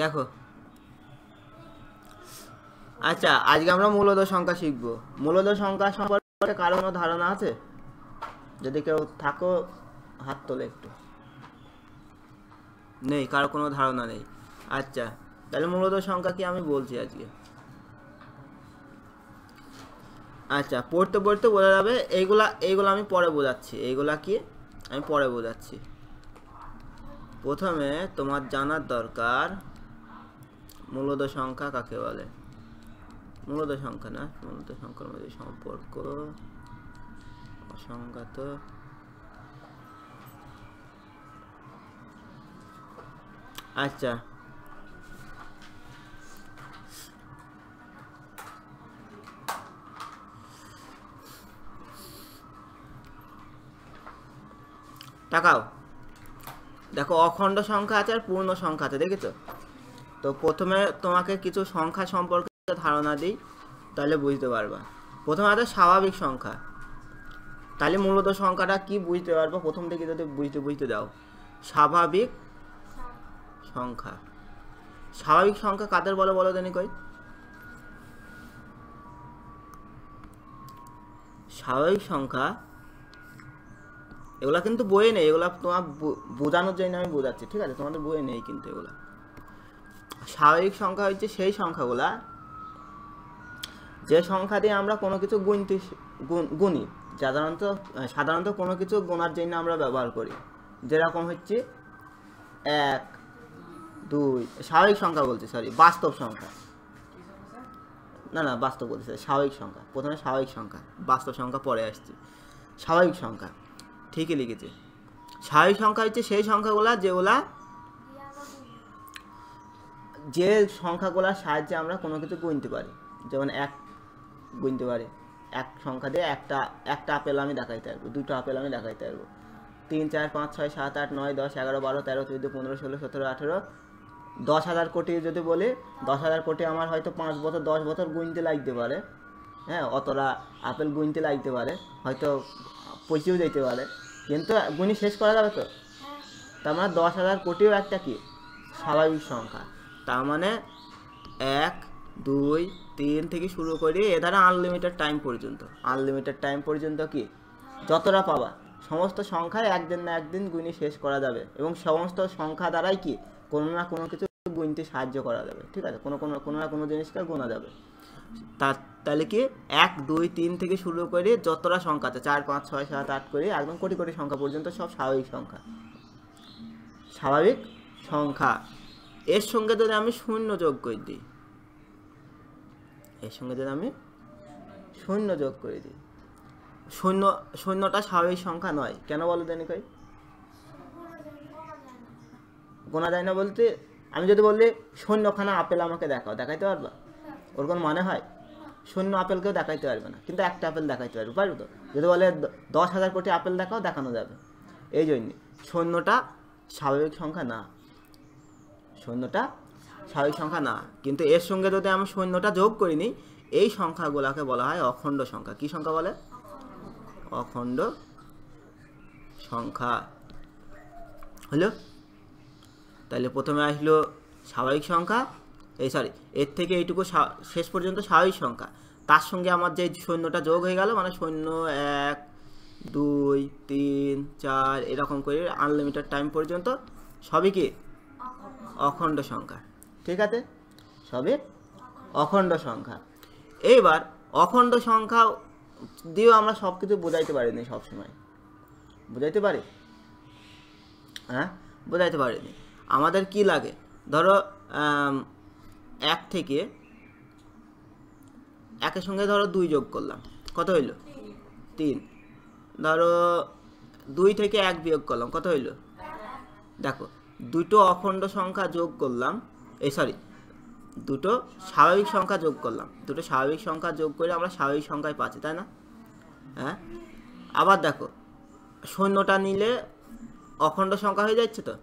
দেখো আচ্ছা আজকে আমরা মূলত সংখ্যা শিখবো মূলত সংখ্যা সম্পর্কে কারো কোনো ধারণা আছে যদি কেউ থাকো হাত তোলে একটু নেই কারো কোনো ধারণা নেই আচ্ছা তাহলে মূলত সংখ্যা কি আমি বলছি আজকে আচ্ছা পড়তে পড়তে বোঝা যাবে এইগুলা এইগুলো আমি পরে বোঝাচ্ছি এইগুলা কি আমি পরে বোঝাচ্ছি প্রথমে তোমার জানার দরকার মূলত সংখ্যা কাকে বলে মূলত সংখ্যা না মূলত সংখ্যার মধ্যে সম্পর্ক অসংজ্ঞাত আচ্ছা টাকাও দেখো অখণ্ড সংখ্যা আছে আর পূর্ণ সংখ্যা আছে দেখেছো তো প্রথমে তোমাকে কিছু সংখ্যা সম্পর্কে ধারণা দিই তাহলে বুঝতে পারবা প্রথমে আছে স্বাভাবিক সংখ্যা তাহলে মূলত সংখ্যাটা কি বুঝতে পারবো প্রথম থেকে যদি বুঝতে বুঝতে দাও স্বাভাবিক সংখ্যা স্বাভাবিক সংখ্যা কাদের বলো বলো জানি কই স্বাভাবিক সংখ্যা এগুলা কিন্তু বইয়ে নেই এগুলা তোমার বোঝানোর জন্য আমি বোঝাচ্ছি ঠিক আছে তোমাদের বইয়ে নেই কিন্তু এগুলা স্বাভাবিক সংখ্যা হচ্ছে সেই সংখ্যাগুলা যে সংখ্যা দিয়ে আমরা কোনো কিছু গুনতে গুনি সাধারণত সাধারণত কোনো কিছু গোনার জন্য আমরা ব্যবহার করি যেরকম হচ্ছে এক দুই স্বাভাবিক সংখ্যা বলছি সরি বাস্তব সংখ্যা না না বাস্তব বলছি স্বাভাবিক সংখ্যা প্রথমে স্বাভাবিক সংখ্যা বাস্তব সংখ্যা পরে আসছে স্বাভাবিক সংখ্যা ঠিকই লিখেছে স্বাভাবিক সংখ্যা হচ্ছে সেই সংখ্যাগুলা যেগুলা যে সংখ্যাগুলোর সাহায্যে আমরা কোনো কিছু গুনতে পারি যেমন এক গুনতে পারি এক সংখ্যা দিয়ে একটা একটা আপেল আমি দেখাইতে পারবো দুটো আপেল আমি দেখাইতে পারবো তিন চার পাঁচ ছয় সাত আট নয় দশ এগারো বারো তেরো চোদ্দো পনেরো ষোলো সতেরো আঠেরো দশ হাজার কোটি যদি বলি দশ হাজার কোটি আমার হয়তো পাঁচ বছর দশ বছর গুনতে লাগতে পারে হ্যাঁ অতটা আপেল গুনতে লাগতে পারে হয়তো পচিও যেতে পারে কিন্তু গুনি শেষ করা যাবে তো হ্যাঁ। তার মানে দশ হাজার কোটিও একটা কি স্বাভাবিক সংখ্যা তার মানে এক দুই তিন থেকে শুরু করে এ দ্বারা আনলিমিটেড টাইম পর্যন্ত আনলিমিটেড টাইম পর্যন্ত কি যতটা পাবা সমস্ত সংখ্যায় একদিন না একদিন গুনে শেষ করা যাবে এবং সমস্ত সংখ্যা দ্বারাই কি কোনো না কোনো কিছু গুনতে সাহায্য করা যাবে ঠিক আছে কোনো কোনো কোনো না কোনো জিনিসকে গোনা যাবে তার তাহলে কি এক দুই তিন থেকে শুরু করে যতটা সংখ্যা আছে চার পাঁচ ছয় সাত আট করে একদম কোটি কোটি সংখ্যা পর্যন্ত সব স্বাভাবিক সংখ্যা স্বাভাবিক সংখ্যা এর সঙ্গে যদি আমি শূন্য যোগ করে দিই এর সঙ্গে যদি আমি শূন্য যোগ করে দিই শূন্য শূন্যটা স্বাভাবিক সংখ্যা নয় কেন বলো দেনি কই গোনা যায় না বলতে আমি যদি বলি শূন্যখানা আপেল আমাকে দেখাও দেখাইতে পারবা ওর কোনো মনে হয় শূন্য আপেলকেও দেখাইতে পারবে না কিন্তু একটা আপেল দেখাইতে পারবে পারবে তো যদি বলে দশ হাজার কোটি আপেল দেখাও দেখানো যাবে এই জন্যে শূন্যটা স্বাভাবিক সংখ্যা না সৈন্যটা স্বাভাবিক সংখ্যা না কিন্তু এর সঙ্গে যদি আমি সৈন্যটা যোগ করি নিই এই সংখ্যাগুলোকে বলা হয় অখণ্ড সংখ্যা কি সংখ্যা বলে অখণ্ড সংখ্যা হলো তাহলে প্রথমে আসলো স্বাভাবিক সংখ্যা এই সরি এর থেকে এইটুকু শেষ পর্যন্ত স্বাভাবিক সংখ্যা তার সঙ্গে আমার যে সৈন্যটা যোগ হয়ে গেল মানে সৈন্য এক দুই তিন চার এরকম করে আনলিমিটেড টাইম পর্যন্ত সবই কি অখণ্ড সংখ্যা ঠিক আছে সবে অখণ্ড সংখ্যা এইবার অখণ্ড সংখ্যা দিয়েও আমরা সব কিছু বোঝাইতে পারিনি সবসময় বোঝাইতে পারি হ্যাঁ বোঝাইতে পারিনি আমাদের কি লাগে ধরো এক থেকে একের সঙ্গে ধরো দুই যোগ করলাম কত হইল তিন ধরো দুই থেকে এক বিয়োগ করলাম কত হইল দেখো দুটো অখণ্ড সংখ্যা যোগ করলাম এই সরি দুটো স্বাভাবিক সংখ্যা যোগ করলাম দুটো স্বাভাবিক সংখ্যা যোগ করে আমরা স্বাভাবিক সংখ্যায় পাচ্ছি তাই না হ্যাঁ আবার দেখো শূন্যটা নিলে অখণ্ড সংখ্যা হয়ে যাচ্ছে তো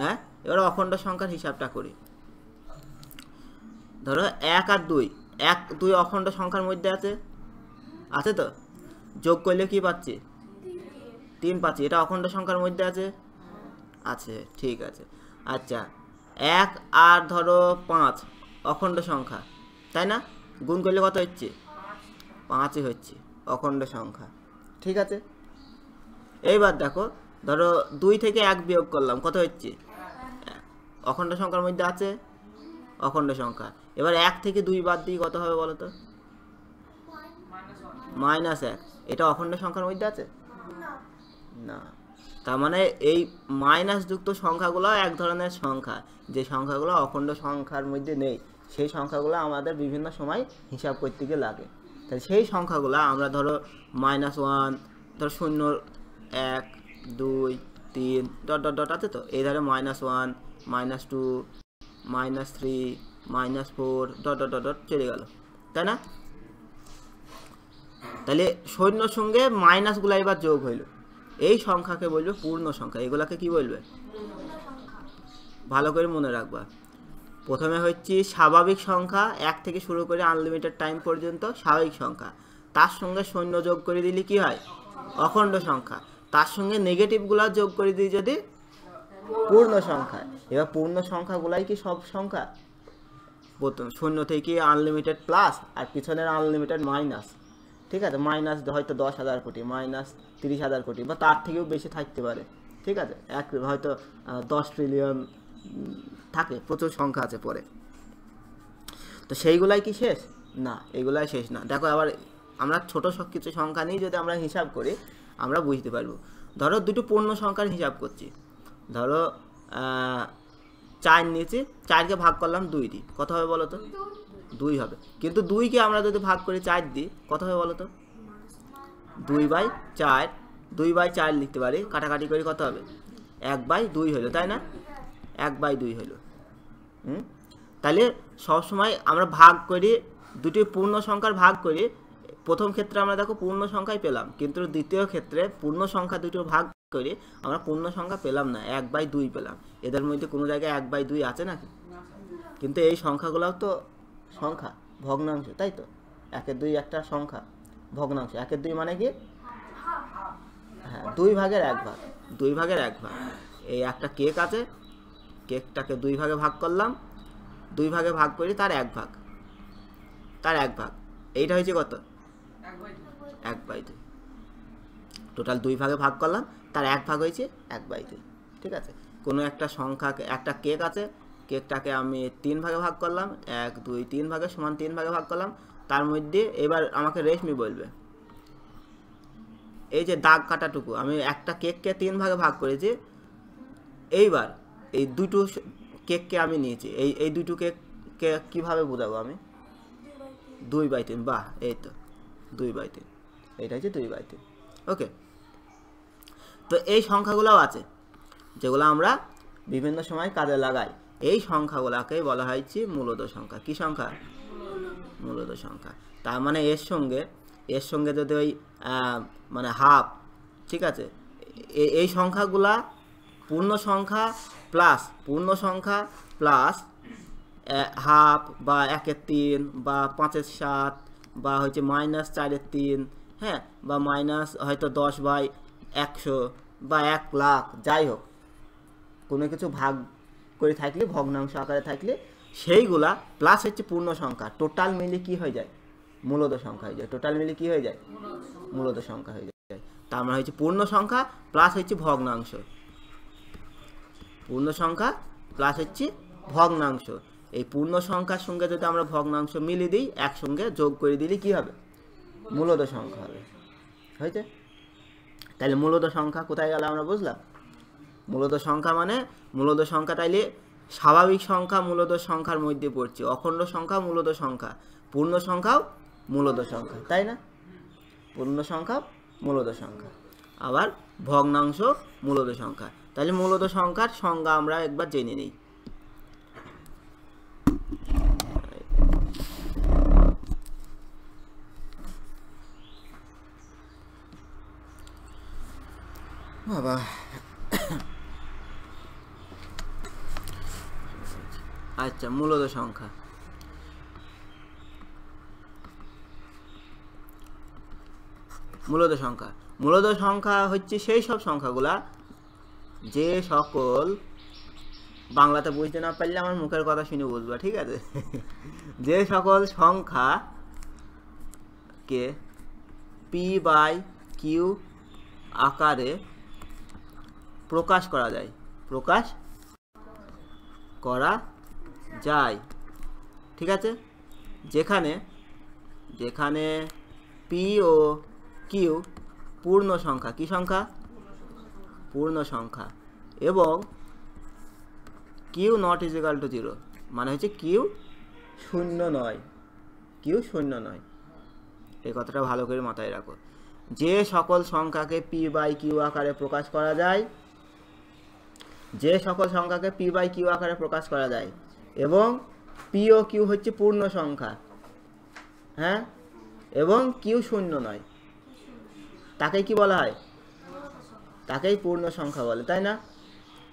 হ্যাঁ এবার অখণ্ড সংখ্যার হিসাবটা করি ধরো এক আর দুই এক দুই অখণ্ড সংখ্যার মধ্যে আছে আছে তো যোগ করলে কি পাচ্ছি তিন পাচ্ছি এটা অখণ্ড সংখ্যার মধ্যে আছে আছে ঠিক আছে আচ্ছা এক আর ধরো পাঁচ অখণ্ড সংখ্যা তাই না গুণ করলে কত হচ্ছে পাঁচই হচ্ছে অখণ্ড সংখ্যা ঠিক আছে এইবার দেখো ধরো দুই থেকে এক বিয়োগ করলাম কত হচ্ছে অখণ্ড সংখ্যার মধ্যে আছে অখণ্ড সংখ্যা এবার এক থেকে দুই বাদ দিয়ে কত হবে বলো তো মাইনাস এক এটা অখণ্ড সংখ্যার মধ্যে আছে না তার মানে এই মাইনাস যুক্ত সংখ্যাগুলো এক ধরনের সংখ্যা যে সংখ্যাগুলো অখণ্ড সংখ্যার মধ্যে নেই সেই সংখ্যাগুলো আমাদের বিভিন্ন সময় হিসাব করতে গিয়ে লাগে তাহলে সেই সংখ্যাগুলো আমরা ধরো মাইনাস ওয়ান ধরো শূন্য এক দুই তিন ডট ডট ডট আছে তো এই ধরো minus one minus two minus three minus four dot dot dot চলে গেল তাই না তাহলে সৈন্যর সঙ্গে মাইনাসগুলো এবার যোগ হইলো এই সংখ্যাকে বলবে পূর্ণ সংখ্যা এগুলাকে কি বলবে ভালো করে মনে রাখবা প্রথমে হচ্ছে স্বাভাবিক সংখ্যা এক থেকে শুরু করে আনলিমিটেড টাইম পর্যন্ত স্বাভাবিক সংখ্যা তার সঙ্গে সৈন্য যোগ করে দিলে কি হয় অখণ্ড সংখ্যা তার সঙ্গে নেগেটিভগুলো যোগ করে দিই যদি পূর্ণ সংখ্যা এবার পূর্ণ সংখ্যাগুলাই কি সব সংখ্যা প্রথম শূন্য থেকে আনলিমিটেড প্লাস আর পিছনের আনলিমিটেড মাইনাস ঠিক আছে মাইনাস হয়তো দশ হাজার কোটি মাইনাস তিরিশ হাজার কোটি বা তার থেকেও বেশি থাকতে পারে ঠিক আছে এক হয়তো দশ ট্রিলিয়ন থাকে প্রচুর সংখ্যা আছে পরে তো সেইগুলাই কি শেষ না এগুলাই শেষ না দেখো আবার আমরা ছোটো সব কিছু সংখ্যা নিয়ে যদি আমরা হিসাব করি আমরা বুঝতে পারবো ধরো দুটো পূর্ণ সংখ্যার হিসাব করছি ধরো চার নিয়েছি চারকে ভাগ করলাম দুই দিই কথা হবে বলো তো দুই হবে কিন্তু দুইকে আমরা যদি ভাগ করে চার দিই কত হবে বলো তো দুই বাই চার দুই বাই চার লিখতে পারি কাটাকাটি করে কত হবে এক বাই দুই হলো তাই না এক বাই দুই হলো হুম তাহলে সবসময় আমরা ভাগ করি দুটি পূর্ণ সংখ্যার ভাগ করি প্রথম ক্ষেত্রে আমরা দেখো পূর্ণ সংখ্যাই পেলাম কিন্তু দ্বিতীয় ক্ষেত্রে পূর্ণ সংখ্যা দুটো ভাগ করে আমরা পূর্ণ সংখ্যা পেলাম না এক বাই দুই পেলাম এদের মধ্যে কোনো জায়গায় এক বাই দুই আছে নাকি কিন্তু এই সংখ্যাগুলোও তো সংখ্যা ভগ্নাংশ তাই তো একের দুই একটা সংখ্যা ভগ্নাংশ একের দুই মানে কি হ্যাঁ দুই ভাগের এক ভাগ দুই ভাগের এক ভাগ এই একটা কেক আছে কেকটাকে দুই ভাগে ভাগ করলাম দুই ভাগে ভাগ করি তার এক ভাগ তার এক ভাগ এইটা হয়েছে কত এক বাই দুই টোটাল দুই ভাগে ভাগ করলাম তার এক ভাগ হয়েছে এক বাই দুই ঠিক আছে কোনো একটা সংখ্যা একটা কেক আছে কেকটাকে আমি তিন ভাগে ভাগ করলাম এক দুই তিন ভাগে সমান তিন ভাগে ভাগ করলাম তার মধ্যে এবার আমাকে রেশমি বলবে এই যে দাগ কাটাটুকু আমি একটা কেককে তিন ভাগে ভাগ করেছি এইবার এই দুটো কেককে আমি নিয়েছি এই এই দুটো কেককে কীভাবে বোঝাবো আমি দুই বাই তিন বাহ এই তো দুই বাই তিন এইটা হচ্ছে দুই বাই তিন ওকে তো এই সংখ্যাগুলোও আছে যেগুলো আমরা বিভিন্ন সময় কাজে লাগাই এই সংখ্যাগুলোকে বলা হয়েছে মূলত সংখ্যা কি সংখ্যা মূলত সংখ্যা তার মানে এর সঙ্গে এর সঙ্গে যদি ওই মানে হাফ ঠিক আছে এই সংখ্যাগুলা পূর্ণ সংখ্যা প্লাস পূর্ণ সংখ্যা প্লাস হাফ বা একের তিন বা পাঁচের সাত বা হচ্ছে মাইনাস চারের তিন হ্যাঁ বা মাইনাস হয়তো দশ বাই একশো বা এক লাখ যাই হোক কোনো কিছু ভাগ করে থাকলে ভগ্নাংশ আকারে থাকলে সেইগুলা প্লাস হচ্ছে পূর্ণ সংখ্যা টোটাল মিলে কি হয়ে যায় মূলত সংখ্যা হয়ে যায় টোটাল মিলে কি হয়ে যায় মূলত সংখ্যা হয়ে যায় তার মানে হচ্ছে পূর্ণ সংখ্যা প্লাস হচ্ছে ভগ্নাংশ পূর্ণ সংখ্যা প্লাস হচ্ছে ভগ্নাংশ এই পূর্ণ সংখ্যার সঙ্গে যদি আমরা ভগ্নাংশ মিলিয়ে দিই একসঙ্গে যোগ করে দিলে কি হবে মূলত সংখ্যা হবে হয়েছে তাহলে মূলত সংখ্যা কোথায় গেল আমরা বুঝলাম মূলত সংখ্যা মানে মূলত সংখ্যা তাইলে স্বাভাবিক সংখ্যা মূলত সংখ্যার মধ্যে পড়ছে অখণ্ড সংখ্যা মূলত সংখ্যা পূর্ণ সংখ্যাও মূলত সংখ্যা তাই না পূর্ণ সংখ্যা মূলত সংখ্যা আবার ভগ্নাংশ মূলত সংখ্যা তাহলে মূলত সংখ্যার সংজ্ঞা আমরা একবার জেনে নিই বাবা আচ্ছা মূলত সংখ্যা মূলত সংখ্যা মূলত সংখ্যা হচ্ছে সেই সব সংখ্যাগুলা যে সকল বাংলাতে বুঝতে না পারলে আমার মুখের কথা শুনে বুঝবা ঠিক আছে যে সকল সংখ্যা কে পি বাই কিউ আকারে প্রকাশ করা যায় প্রকাশ করা যায় ঠিক আছে যেখানে যেখানে পি ও কিউ পূর্ণ সংখ্যা কি সংখ্যা পূর্ণ সংখ্যা এবং Q not is equal to zero মানে হচ্ছে কিউ শূন্য নয় কিউ শূন্য নয় এই কথাটা ভালো করে মাথায় রাখো যে সকল সংখ্যাকে পি বাই কিউ আকারে প্রকাশ করা যায় যে সকল সংখ্যাকে পি বাই কিউ আকারে প্রকাশ করা যায় এবং পিও কিউ হচ্ছে পূর্ণ সংখ্যা হ্যাঁ এবং কিউ শূন্য নয় তাকে কি বলা হয় তাকেই পূর্ণ সংখ্যা বলে তাই না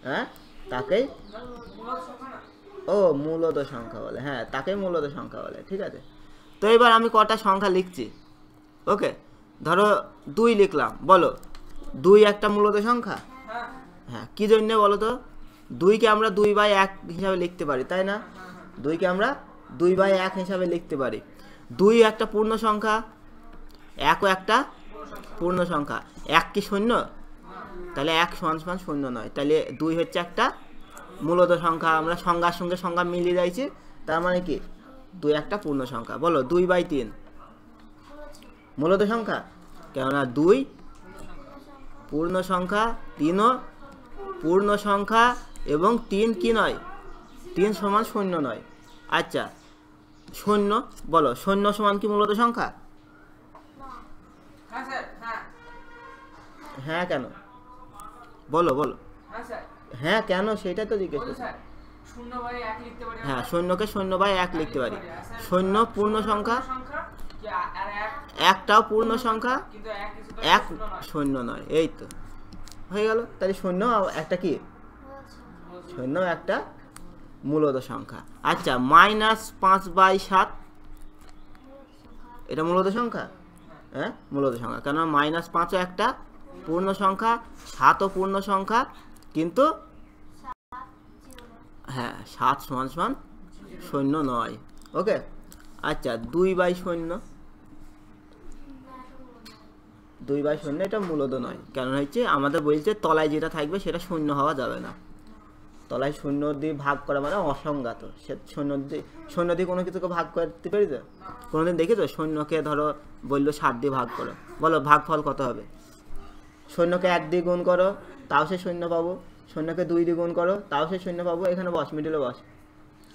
হ্যাঁ তাকেই ও মূলত সংখ্যা বলে হ্যাঁ তাকে মূলত সংখ্যা বলে ঠিক আছে তো এবার আমি কটা সংখ্যা লিখছি ওকে ধরো দুই লিখলাম বলো দুই একটা মূলত সংখ্যা হ্যাঁ, হ্যাঁ কি জন্যে বলো তো দুইকে আমরা দুই বাই এক হিসাবে লিখতে পারি তাই না দুইকে আমরা দুই বাই এক হিসাবে লিখতে পারি দুই একটা পূর্ণ সংখ্যা একও একটা পূর্ণ সংখ্যা এক কি শূন্য তাহলে এক সমান সমান শূন্য নয় তাহলে দুই হচ্ছে একটা মূলত সংখ্যা আমরা সংজ্ঞার সঙ্গে সংখ্যা মিলিয়ে যাইছি তার মানে কি দুই একটা পূর্ণ সংখ্যা বলো দুই বাই তিন মূলত সংখ্যা কেননা দুই পূর্ণ সংখ্যা তিনও পূর্ণ সংখ্যা এবং তিন কি নয় তিন সমান শূন্য নয় আচ্ছা শূন্য বলো শূন্য সমান কি মূলত সংখ্যা হ্যাঁ, হ্যাঁ।, হ্যাঁ কেন বলো বলো হ্যাঁ, হ্যাঁ কেন সেটা তো জিজ্ঞেস করছি হ্যাঁ সৈন্যকে সৈন্য বাই এক লিখতে পারি সৈন্য পূর্ণ সংখ্যা একটাও পূর্ণ সংখ্যা এক শূন্য নয় এই তো হয়ে গেল তাহলে শূন্য একটা কি শূন্য একটা মূলত সংখ্যা আচ্ছা মাইনাস পাঁচ বাই সাত এটা মূলত সংখ্যা হ্যাঁ মূলত সংখ্যা কেননা মাইনাস পাঁচও একটা পূর্ণ সংখ্যা সাতও পূর্ণ সংখ্যা কিন্তু হ্যাঁ সাত সমান সমান শূন্য নয় ওকে আচ্ছা দুই বাই শূন্য দুই বাই শূন্য এটা মূলত নয় কেন হচ্ছে আমাদের বলছে তলায় যেটা থাকবে সেটা শূন্য হওয়া যাবে না তলায় শূন্য দিয়ে ভাগ করা মানে অসংজ্ঞাত সে শূন্য দিয়ে শূন্য দিয়ে কোনো কিছুকে ভাগ করতে তো কোনোদিন দেখেছো শূন্যকে ধরো বললো সাত দিয়ে ভাগ করো বলো ভাগ ফল কত হবে শূন্যকে এক দিয়ে গুণ করো তাও সে শূন্য পাবো শূন্যকে দুই দিয়ে গুণ করো তাও সে শূন্য পাবো এখানে বস মিডিলে বস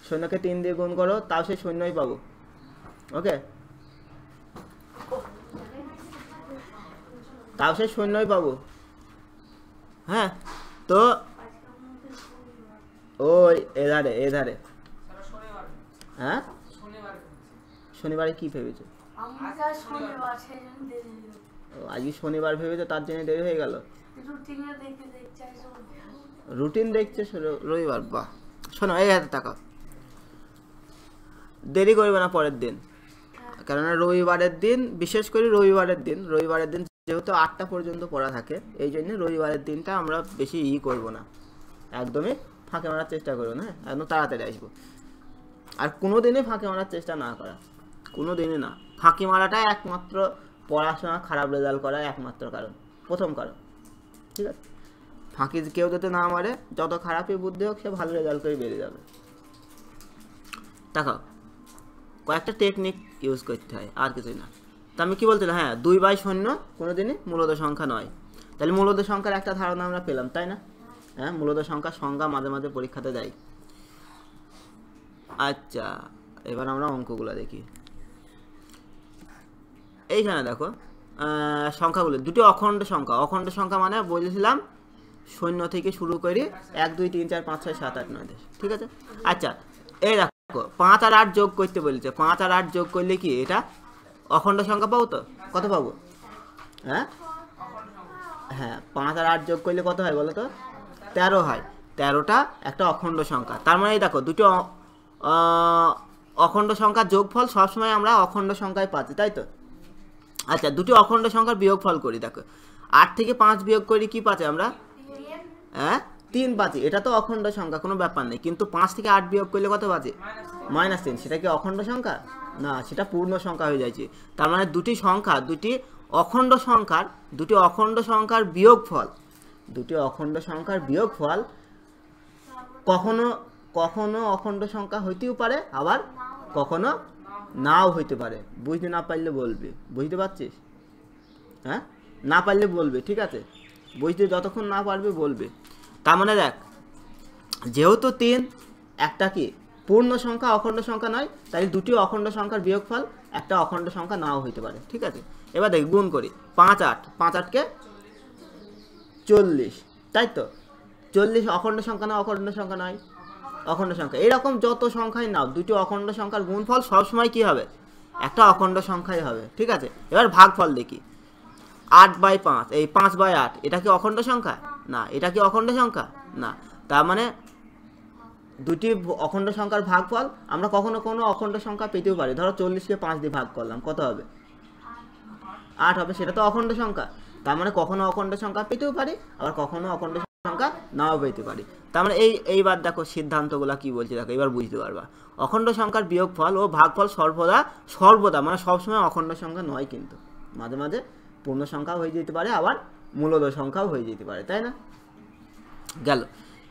শূন্যকে তিন দিয়ে গুণ করো তাও সে শূন্যই পাবো ওকে তাও সে শূন্যই পাবো হ্যাঁ তো ওই এধারে এধারে হ্যাঁ শনিবারে কি ভেবেছো আজকে শনিবার ভেবেছো তার জন্য দেরি হয়ে গেল রুটিন দেখছে রবিবার বাহ শোনো এই হাতে তাকাও দেরি করবে না পরের দিন হ্যাঁ। কেননা রবিবারের দিন বিশেষ করে রবিবারের দিন রবিবারের দিন যেহেতু আটটা পর্যন্ত পড়া থাকে এই জন্য রবিবারের দিনটা আমরা বেশি ই করব না একদমই ফাঁকে মারার চেষ্টা করো না একদম তাড়াতাড়ি আসবো আর কোনো দিনে ফাঁকে মারার চেষ্টা না করা কোনো দিনে না ফাঁকে মারাটা একমাত্র পড়াশোনা খারাপ রেজাল্ট করার একমাত্র কারণ প্রথম কারণ ঠিক আছে ফাঁকি কেউ যাতে না মারে যত খারাপই বুদ্ধি হোক সে ভালো রেজাল্ট করে বেরিয়ে যাবে দেখাও কয়েকটা টেকনিক ইউজ করতে হয় আর কিছুই না তো আমি কী বলছিলাম হ্যাঁ দুই বাই শূন্য কোনো দিনই মূলত সংখ্যা নয় তাহলে মূলত সংখ্যার একটা ধারণা আমরা পেলাম তাই না হ্যাঁ মূলত সংখ্যা সংজ্ঞা মাঝে মাঝে পরীক্ষাতে দেয় আচ্ছা এবার আমরা অঙ্কগুলো দেখি এইখানে দেখো সংখ্যাগুলো দুটি অখণ্ড সংখ্যা অখণ্ড সংখ্যা মানে বলেছিলাম শূন্য থেকে শুরু করি এক দুই তিন চার পাঁচ ছয় সাত আট নয় দশ ঠিক আছে আচ্ছা এই দেখো পাঁচ আর আট যোগ করতে বলেছে পাঁচ আর আট যোগ করলে কি এটা অখণ্ড সংখ্যা পাবো তো কত পাবো হ্যাঁ হ্যাঁ পাঁচ আর আট যোগ করলে কত হয় বলো তো তেরো হয় তেরোটা একটা অখণ্ড সংখ্যা তার মানে দেখো দুটো অখণ্ড সংখ্যার যোগফল সব সময় আমরা অখণ্ড সংখ্যায় পাচ্ছি তাই তো আচ্ছা দুটি অখণ্ড সংখ্যার বিয়োগফল করি দেখো আট থেকে পাঁচ বিয়োগ করি কি পাচ্ছি আমরা হ্যাঁ তিন বাজে এটা তো অখণ্ড সংখ্যা কোনো ব্যাপার নেই কিন্তু পাঁচ থেকে আট বিয়োগ করলে কত বাজে মাইনাস তিন সেটা কি অখণ্ড সংখ্যা না সেটা পূর্ণ সংখ্যা হয়ে যাচ্ছে তার মানে দুটি সংখ্যা দুটি অখণ্ড সংখ্যার দুটি অখণ্ড সংখ্যার বিয়োগফল দুটি অখণ্ড সংখ্যার বিয়োগ ফল কখনো কখনো অখণ্ড সংখ্যা হইতেও পারে আবার কখনো নাও হইতে পারে বুঝতে না পারলে বলবে বুঝতে পারছিস হ্যাঁ না পারলে বলবে ঠিক আছে বুঝতে যতক্ষণ না পারবে বলবে তার মানে দেখ যেহেতু তিন একটা কি পূর্ণ সংখ্যা অখণ্ড সংখ্যা নয় তাই দুটি অখণ্ড সংখ্যার বিয়োগ ফল একটা অখণ্ড সংখ্যা নাও হইতে পারে ঠিক আছে এবার দেখ গুণ করি পাঁচ আট পাঁচ আটকে চল্লিশ তাই তো চল্লিশ অখণ্ড সংখ্যা না অখণ্ড সংখ্যা নয় অখণ্ড সংখ্যা এরকম যত সংখ্যাই নাও দুটি অখণ্ড সংখ্যার গুণফল সবসময় কি হবে একটা অখণ্ড সংখ্যাই হবে ঠিক আছে এবার ভাগফল দেখি আট বাই পাঁচ এই পাঁচ বাই আট এটা কি অখণ্ড সংখ্যা না এটা কি অখণ্ড সংখ্যা না তার মানে দুটি অখণ্ড সংখ্যার ভাগফল আমরা কখনো কোনো অখণ্ড সংখ্যা পেতেও পারি ধরো চল্লিশকে পাঁচ দিয়ে ভাগ করলাম কত হবে আট হবে সেটা তো অখণ্ড সংখ্যা তার মানে কখনো অখণ্ড সংখ্যা পেতেও পারি আবার কখনো অখণ্ড সংখ্যা নাও পেতে পারি তার মানে এই এইবার দেখো সিদ্ধান্তগুলো কি বলছে দেখো এবার বুঝতে পারবা অখণ্ড সংখ্যার বিয়োগ ফল ও ভাগফল সর্বদা সর্বদা মানে সবসময় অখণ্ড সংখ্যা নয় কিন্তু মাঝে মাঝে পূর্ণ সংখ্যাও হয়ে যেতে পারে আবার মূলত সংখ্যাও হয়ে যেতে পারে তাই না গেল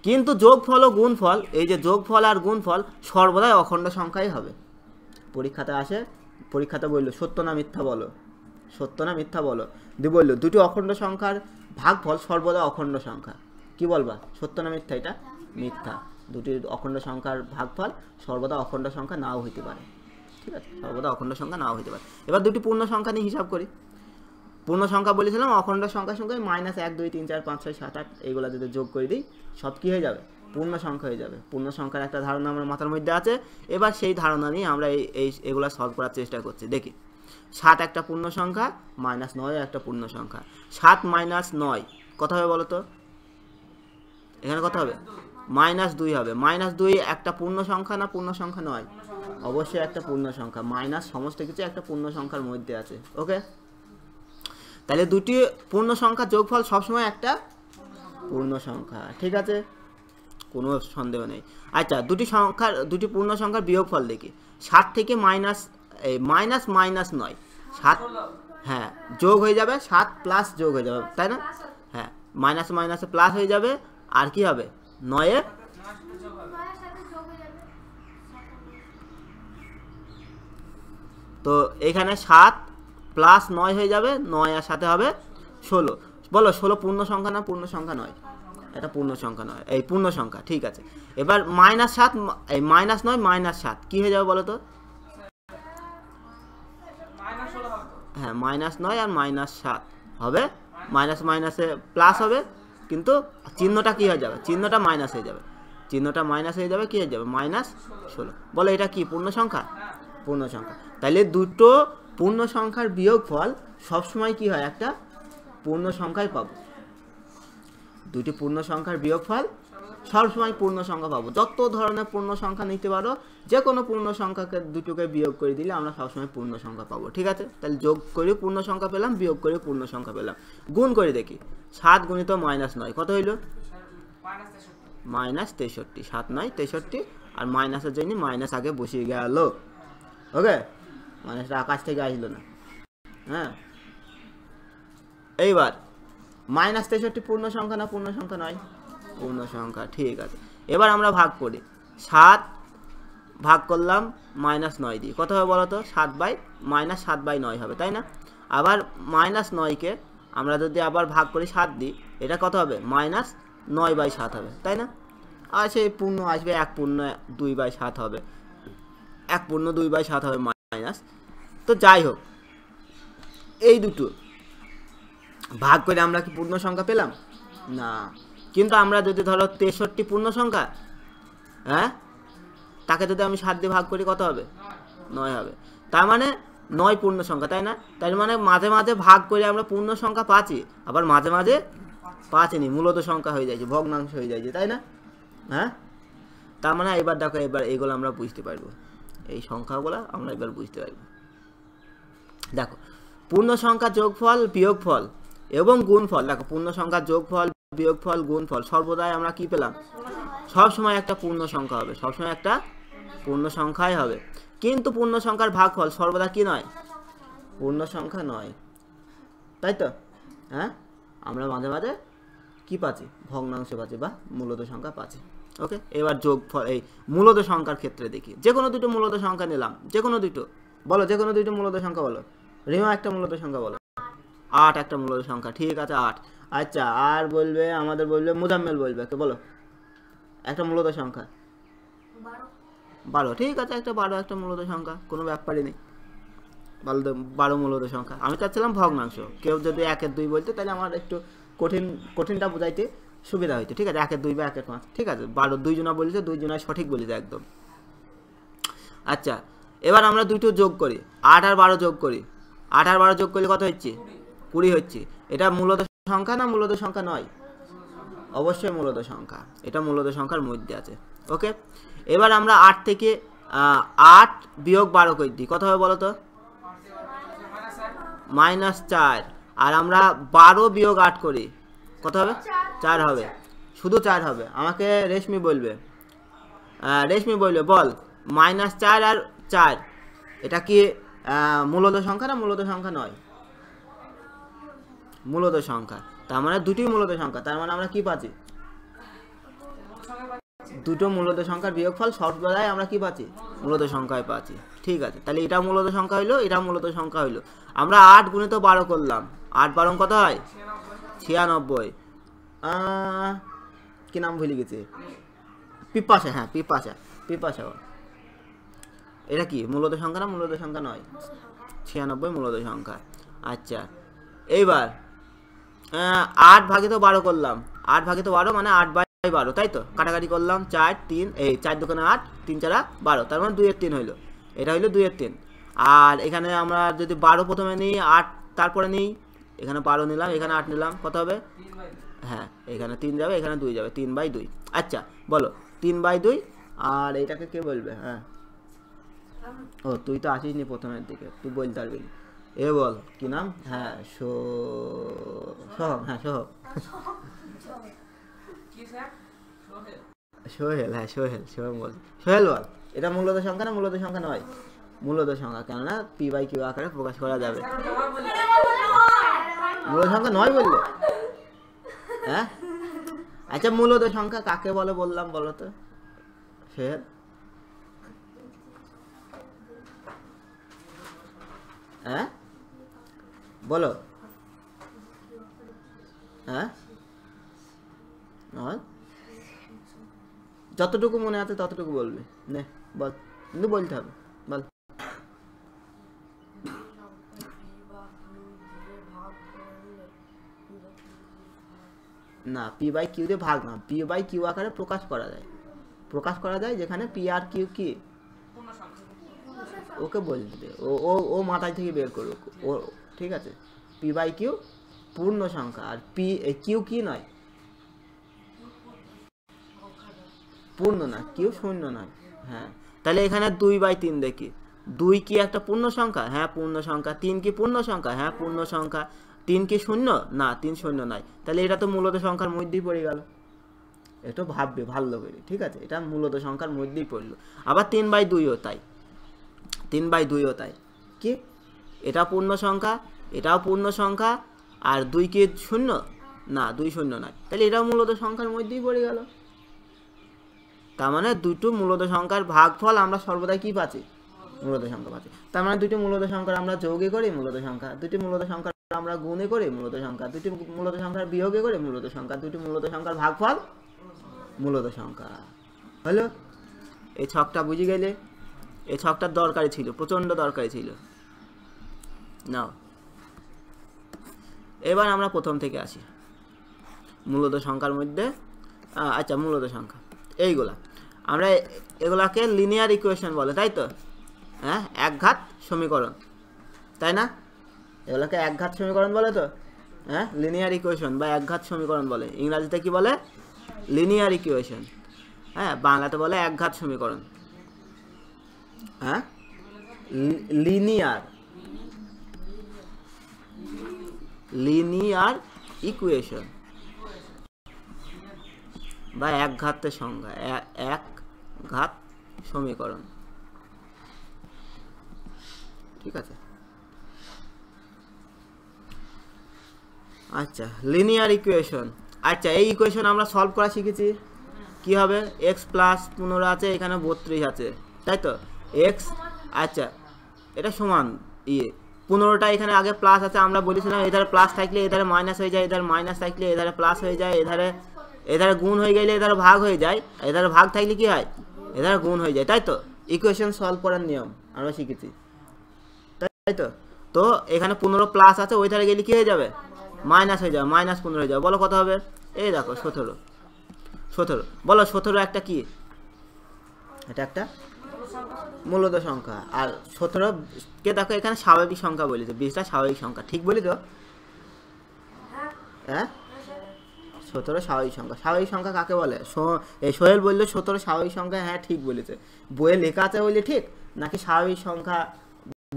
কিন্তু যোগফল ও গুণ ফল এই যে যোগফল আর গুণ ফল সর্বদাই অখণ্ড সংখ্যাই হবে পরীক্ষাতে আসে পরীক্ষাতে বললো সত্য না মিথ্যা বলো সত্য না মিথ্যা বলো দি বলল দুটি অখণ্ড সংখ্যার ভাগ ফল সর্বদা অখণ্ড সংখ্যা কি বলবা সত্য না মিথ্যা এটা মিথ্যা দুটি অখণ্ড সংখ্যার ভাগ ফল সর্বদা অখণ্ড সংখ্যা নাও হইতে পারে ঠিক আছে সর্বদা অখণ্ড সংখ্যা নাও হইতে পারে এবার দুটি পূর্ণ সংখ্যা নিয়ে হিসাব করি পূর্ণ সংখ্যা বলেছিলাম অখণ্ড সংখ্যার সঙ্গে মাইনাস এক দুই তিন চার পাঁচ ছয় সাত আট এইগুলো যদি যোগ করে দিই সব কী হয়ে যাবে পূর্ণ সংখ্যা হয়ে যাবে পূর্ণ সংখ্যার একটা ধারণা আমার মাথার মধ্যে আছে এবার সেই ধারণা নিয়ে আমরা এই এগুলো সলভ করার চেষ্টা করছি দেখি সাত একটা পূর্ণ সংখ্যা মাইনাস নয় একটা পূর্ণ সংখ্যা সাত মাইনাস নয় কত হবে বলো তো এখানে কত হবে মাইনাস দুই হবে মাইনাস দুই একটা পূর্ণ সংখ্যা না পূর্ণ সংখ্যা নয় অবশ্যই একটা পূর্ণ সংখ্যা মাইনাস সমস্ত কিছু একটা পূর্ণ সংখ্যার মধ্যে আছে ওকে তাহলে দুটি পূর্ণ সংখ্যা যোগফল সবসময় একটা পূর্ণ সংখ্যা ঠিক আছে কোনো সন্দেহ নেই আচ্ছা দুটি সংখ্যার দুটি পূর্ণ সংখ্যার বিয়োগফল দেখি সাত থেকে মাইনাস এই মাইনাস মাইনাস নয় সাত হ্যাঁ যোগ হয়ে যাবে সাত প্লাস যোগ হয়ে যাবে তাই না হ্যাঁ মাইনাস মাইনাসে প্লাস হয়ে যাবে আর কি হবে নয়ে তো এখানে সাত প্লাস নয় হয়ে যাবে নয় আর সাথে হবে ষোলো বলো ষোলো পূর্ণ সংখ্যা না পূর্ণ সংখ্যা নয় এটা পূর্ণ সংখ্যা নয় এই পূর্ণ সংখ্যা ঠিক আছে এবার মাইনাস সাত এই মাইনাস নয় মাইনাস সাত কী হয়ে যাবে বলো তো হ্যাঁ মাইনাস নয় আর মাইনাস সাত হবে মাইনাস মাইনাসে প্লাস হবে কিন্তু চিহ্নটা কী হয়ে যাবে চিহ্নটা মাইনাস হয়ে যাবে চিহ্নটা মাইনাস হয়ে যাবে কী হয়ে যাবে মাইনাস ষোলো বলো এটা কি পূর্ণ সংখ্যা পূর্ণ সংখ্যা তাহলে দুটো পূর্ণ সংখ্যার বিয়োগফল সবসময় কি হয় একটা পূর্ণ সংখ্যায় পাবো দুটি পূর্ণ সংখ্যার বিয়োগফল সবসময় পূর্ণ সংখ্যা পাবো যত ধরনের পূর্ণ সংখ্যা নিতে পারো যে কোনো পূর্ণ সংখ্যাকে দুটোকে বিয়োগ করে দিলে আমরা সবসময় পূর্ণ সংখ্যা পাবো ঠিক আছে তাহলে যোগ করে পূর্ণ সংখ্যা পেলাম বিয়োগ করে পূর্ণ সংখ্যা পেলাম গুণ করে দেখি সাত গুণিত মাইনাস নয় কত হইল মাইনাস তেষট্টি সাত নয় তেষট্টি আর মাইনাসের জন্য মাইনাস আগে বসিয়ে গেল ওকে মাইনাসটা আকাশ থেকে আসলো না হ্যাঁ এইবার মাইনাস তেষট্টি পূর্ণ সংখ্যা না পূর্ণ সংখ্যা নয় পূর্ণ সংখ্যা ঠিক আছে এবার আমরা ভাগ করি সাত ভাগ করলাম মাইনাস নয় দিয়ে কত হবে বলো তো সাত বাই মাইনাস সাত বাই নয় হবে তাই না আবার মাইনাস নয়কে আমরা যদি আবার ভাগ করি সাত দিই এটা কত হবে মাইনাস নয় বাই সাত হবে তাই না আর সেই পূর্ণ আসবে এক পূর্ণ দুই বাই সাত হবে এক পূর্ণ দুই বাই সাত হবে মাইনাস তো যাই হোক এই দুটো ভাগ করে আমরা কি পূর্ণ সংখ্যা পেলাম না কিন্তু আমরা যদি ধরো তেষট্টি পূর্ণ সংখ্যা হ্যাঁ তাকে যদি আমি সাত দিয়ে ভাগ করি কত হবে নয় হবে তার মানে নয় পূর্ণ সংখ্যা তাই না তাই মানে মাঝে মাঝে ভাগ করে আমরা পূর্ণ সংখ্যা পাচ্ছি আবার মাঝে মাঝে পাচ্ছিনি মূলত সংখ্যা হয়ে যাচ্ছে ভগ্নাংশ হয়ে যাচ্ছে তাই না হ্যাঁ তার মানে এবার দেখো এবার এইগুলো আমরা বুঝতে পারবো এই সংখ্যাগুলো আমরা এবার বুঝতে পারবো দেখো পূর্ণ সংখ্যা যোগফল বিয়োগফল এবং গুণফল দেখো পূর্ণ সংখ্যা যোগফল বিয়োগফল গুণফল সর্বদাই আমরা কি পেলাম সব সময় একটা পূর্ণ সংখ্যা হবে সবসময় একটা পূর্ণ সংখ্যাই হবে কিন্তু পূর্ণ সংখ্যার ভাগফল সর্বদা কি নয় পূর্ণ সংখ্যা নয় তাই তো হ্যাঁ আমরা মাঝে মাঝে কি পাচ্ছি ভগ্নাংশ পাচ্ছি বা মূলত সংখ্যা পাচ্ছি ওকে এবার ফল এই মূলত সংখ্যার ক্ষেত্রে দেখি যে কোনো দুটো মূলত সংখ্যা নিলাম যে কোনো দুটো বলো যে কোনো দুটো মূলত সংখ্যা বলো রিমা একটা মূলত সংখ্যা বলো আট একটা মূলত সংখ্যা ঠিক আছে আট আচ্ছা আর বলবে আমাদের বলবে মুজাম্মেল বলবে কে বলো একটা মূলত সংখ্যা বারো ঠিক আছে একটা বারো একটা মূলত সংখ্যা কোনো ব্যাপারই নেই বারো বারো মূলত সংখ্যা আমি চাচ্ছিলাম ভগ্নাংশ কেউ যদি একের দুই বলতে তাহলে আমার একটু কঠিন কঠিনটা বোঝাইতে সুবিধা হইতো ঠিক আছে একের দুই বা একের পাঁচ ঠিক আছে বারো দুই জনা বলেছে দুই সঠিক বলেছে একদম আচ্ছা এবার আমরা দুটো যোগ করি আট আর বারো যোগ করি আট আর বারো যোগ করলে কত হচ্ছে কুড়ি হচ্ছে এটা মূলত সংখ্যা না মূলত সংখ্যা নয় অবশ্যই মূলত সংখ্যা এটা মূলত সংখ্যার মধ্যে আছে ওকে এবার আমরা আট থেকে আট বিয়োগ বারো করে দিই কথা হবে বলো তো মাইনাস চার আর আমরা বারো বিয়োগ আট করি কত হবে চার হবে শুধু চার হবে আমাকে রেশমি বলবে রেশমি বলবে বল মাইনাস চার আর চার এটা কি মূলত সংখ্যা না মূলত সংখ্যা নয় মূলত সংখ্যা তার মানে দুটি মূলত সংখ্যা তার মানে আমরা কি পাচ্ছি দুটো মূলত সংখ্যার বিয়োগফল সর্বদাই আমরা কি পাচ্ছি মূলত সংখ্যায় পাচ্ছি ঠিক আছে তাহলে এটা মূলত সংখ্যা হইলো এটা মূলত সংখ্যা হইলো আমরা আট গুণে তো বারো করলাম আট বারো কত হয় ছিয়ানব্বই কি নাম ভুলে গেছে পিপাসা হ্যাঁ পিপাসা পিপাসা এটা কি মূলত সংখ্যা না মূলত সংখ্যা নয় ছিয়ানব্বই মূলত সংখ্যা আচ্ছা এইবার হ্যাঁ, আট ভাগে তো বারো করলাম আট ভাগে তো বারো মানে আট বাই বারো তাই তো কাটাকাটি করলাম চার তিন এই চার দোকানে আট তিন চারা বারো তার মানে দুইয়ের তিন হইলো এটা হইলো দুইয়ের তিন আর এখানে আমরা যদি বারো প্রথমে নিই আট তারপরে নিই এখানে বারো নিলাম এখানে আট নিলাম কত হবে হ্যাঁ এখানে তিন যাবে এখানে দুই যাবে তিন বাই দুই আচ্ছা বলো তিন বাই দুই আর এটাকে কে বলবে হ্যাঁ ও তুই তো আসিস নি প্রথমের দিকে তুই বলতে পারবি না এ বল কি নাম হ্যাঁ সোহম হ্যাঁ সোহম সোহেল হ্যাঁ সোহেল সোহেম বল সোহেল বল এটা মূলত সংখ্যা না মূলত সংখ্যা নয় মূলত সংখ্যা কেননা পি বাই কিউ আকারে প্রকাশ করা যাবে মূলত সংখ্যা নয় বললে হ্যাঁ আচ্ছা মূলত সংখ্যা কাকে বলে বললাম বলো তো সোহেল হ্যাঁ বলো হ্যাঁ যতটুকু মনে আছে ততটুকু বলবে নে বল কিন্তু বলতে হবে বল না পি বাই কিউ দিয়ে ভাগ না পি বাই কিউ আকারে প্রকাশ করা যায় প্রকাশ করা যায় যেখানে পি আর কিউ কি ওকে বলতে ও ও মাথায় থেকে বের করুক ও ঠিক আছে পি বাই কিউ পূর্ণ সংখ্যা আর পি কিউ কি নয় পূর্ণ না কিউ শূন্য নয় হ্যাঁ তাহলে এখানে দুই বাই তিন দেখি দুই কি একটা পূর্ণ সংখ্যা হ্যাঁ পূর্ণ সংখ্যা তিন কি পূর্ণ সংখ্যা হ্যাঁ পূর্ণ সংখ্যা তিন কি শূন্য না তিন শূন্য নয় তাহলে এটা তো মূলত সংখ্যার মধ্যেই পড়ে গেল একটু ভাববে ভালো করে ঠিক আছে এটা মূলত সংখ্যার মধ্যেই পড়লো আবার তিন বাই দুইও তাই তিন বাই দুইও তাই কি এটা পূর্ণ সংখ্যা এটাও পূর্ণ সংখ্যা আর দুই কে শূন্য না দুই শূন্য নয় তাহলে এটাও মূলত সংখ্যার মধ্যেই পড়ে গেল তার মানে দুটো মূলত সংখ্যার ভাগফল আমরা সর্বদা কি পাচ্ছি মূলত সংখ্যা পাচ্ছি তার মানে দুটি মূলত সংখ্যার আমরা যোগে করি মূলত সংখ্যা দুটি মূলত সংখ্যা আমরা গুণে করে মূলত সংখ্যা দুটি মূলত সংখ্যার বিয়োগে করে মূলত সংখ্যা দুটি মূলত সংখ্যার ভাগফল মূলত সংখ্যা হলো এই ছকটা বুঝে গেলে এই ছকটার দরকারি ছিল প্রচণ্ড দরকারি ছিল নাও এবার আমরা প্রথম থেকে আসি মূলত সংখ্যার মধ্যে আচ্ছা মূলত সংখ্যা এইগুলা আমরা এগুলাকে লিনিয়ার ইকুয়েশন বলে তাই তো হ্যাঁ একঘাত সমীকরণ তাই না এগুলোকে একঘাত সমীকরণ বলে তো হ্যাঁ লিনিয়ার ইকুয়েশন বা একঘাত সমীকরণ বলে ইংরাজিতে কি বলে লিনিয়ার ইকুয়েশন হ্যাঁ বাংলাতে বলে একঘাত সমীকরণ হ্যাঁ লিনিয়ার লিনিয়ার ইকুয়েশন বা এক ঘাতের সংজ্ঞা এক ঘাত সমীকরণ ঠিক আছে আচ্ছা লিনিয়ার ইকুয়েশন আচ্ছা এই ইকুয়েশন আমরা সলভ করা শিখেছি কি হবে এক্স প্লাস পনেরো আছে এখানে বত্রিশ আছে তাই তো এক্স আচ্ছা এটা সমান ইয়ে পনেরোটা এখানে আগে প্লাস আছে আমরা বলেছিলাম এধারে প্লাস থাকলে এধারে মাইনাস হয়ে যায় এধারে মাইনাস থাকলে এধারে প্লাস হয়ে যায় এধারে এধারে গুণ হয়ে গেলে এধারে ভাগ হয়ে যায় এধারে ভাগ থাকলে কি হয় এধারে গুণ হয়ে যায় তাই তো ইকুয়েশন সলভ করার নিয়ম আমরা শিখেছি তাই তো তো এখানে পনেরো প্লাস আছে ওই ধারে গেলে কি হয়ে যাবে মাইনাস হয়ে যাবে মাইনাস পনেরো হয়ে যাবে বলো কত হবে এই দেখো সতেরো সতেরো বলো সতেরো একটা কি এটা একটা মূলত সংখ্যা আর সতেরোকে দেখো এখানে স্বাভাবিক সংখ্যা বলি তো বিশটা স্বাভাবিক সংখ্যা ঠিক বলি তো হ্যাঁ।, হ্যাঁ সতেরো স্বাভাবিক সংখ্যা স্বাভাবিক সংখ্যা কাকে বলে সোহেল বললো সতেরো স্বাভাবিক সংখ্যা হ্যাঁ ঠিক বলেছে বইয়ে লেখা আছে বলি ঠিক নাকি স্বাভাবিক সংখ্যা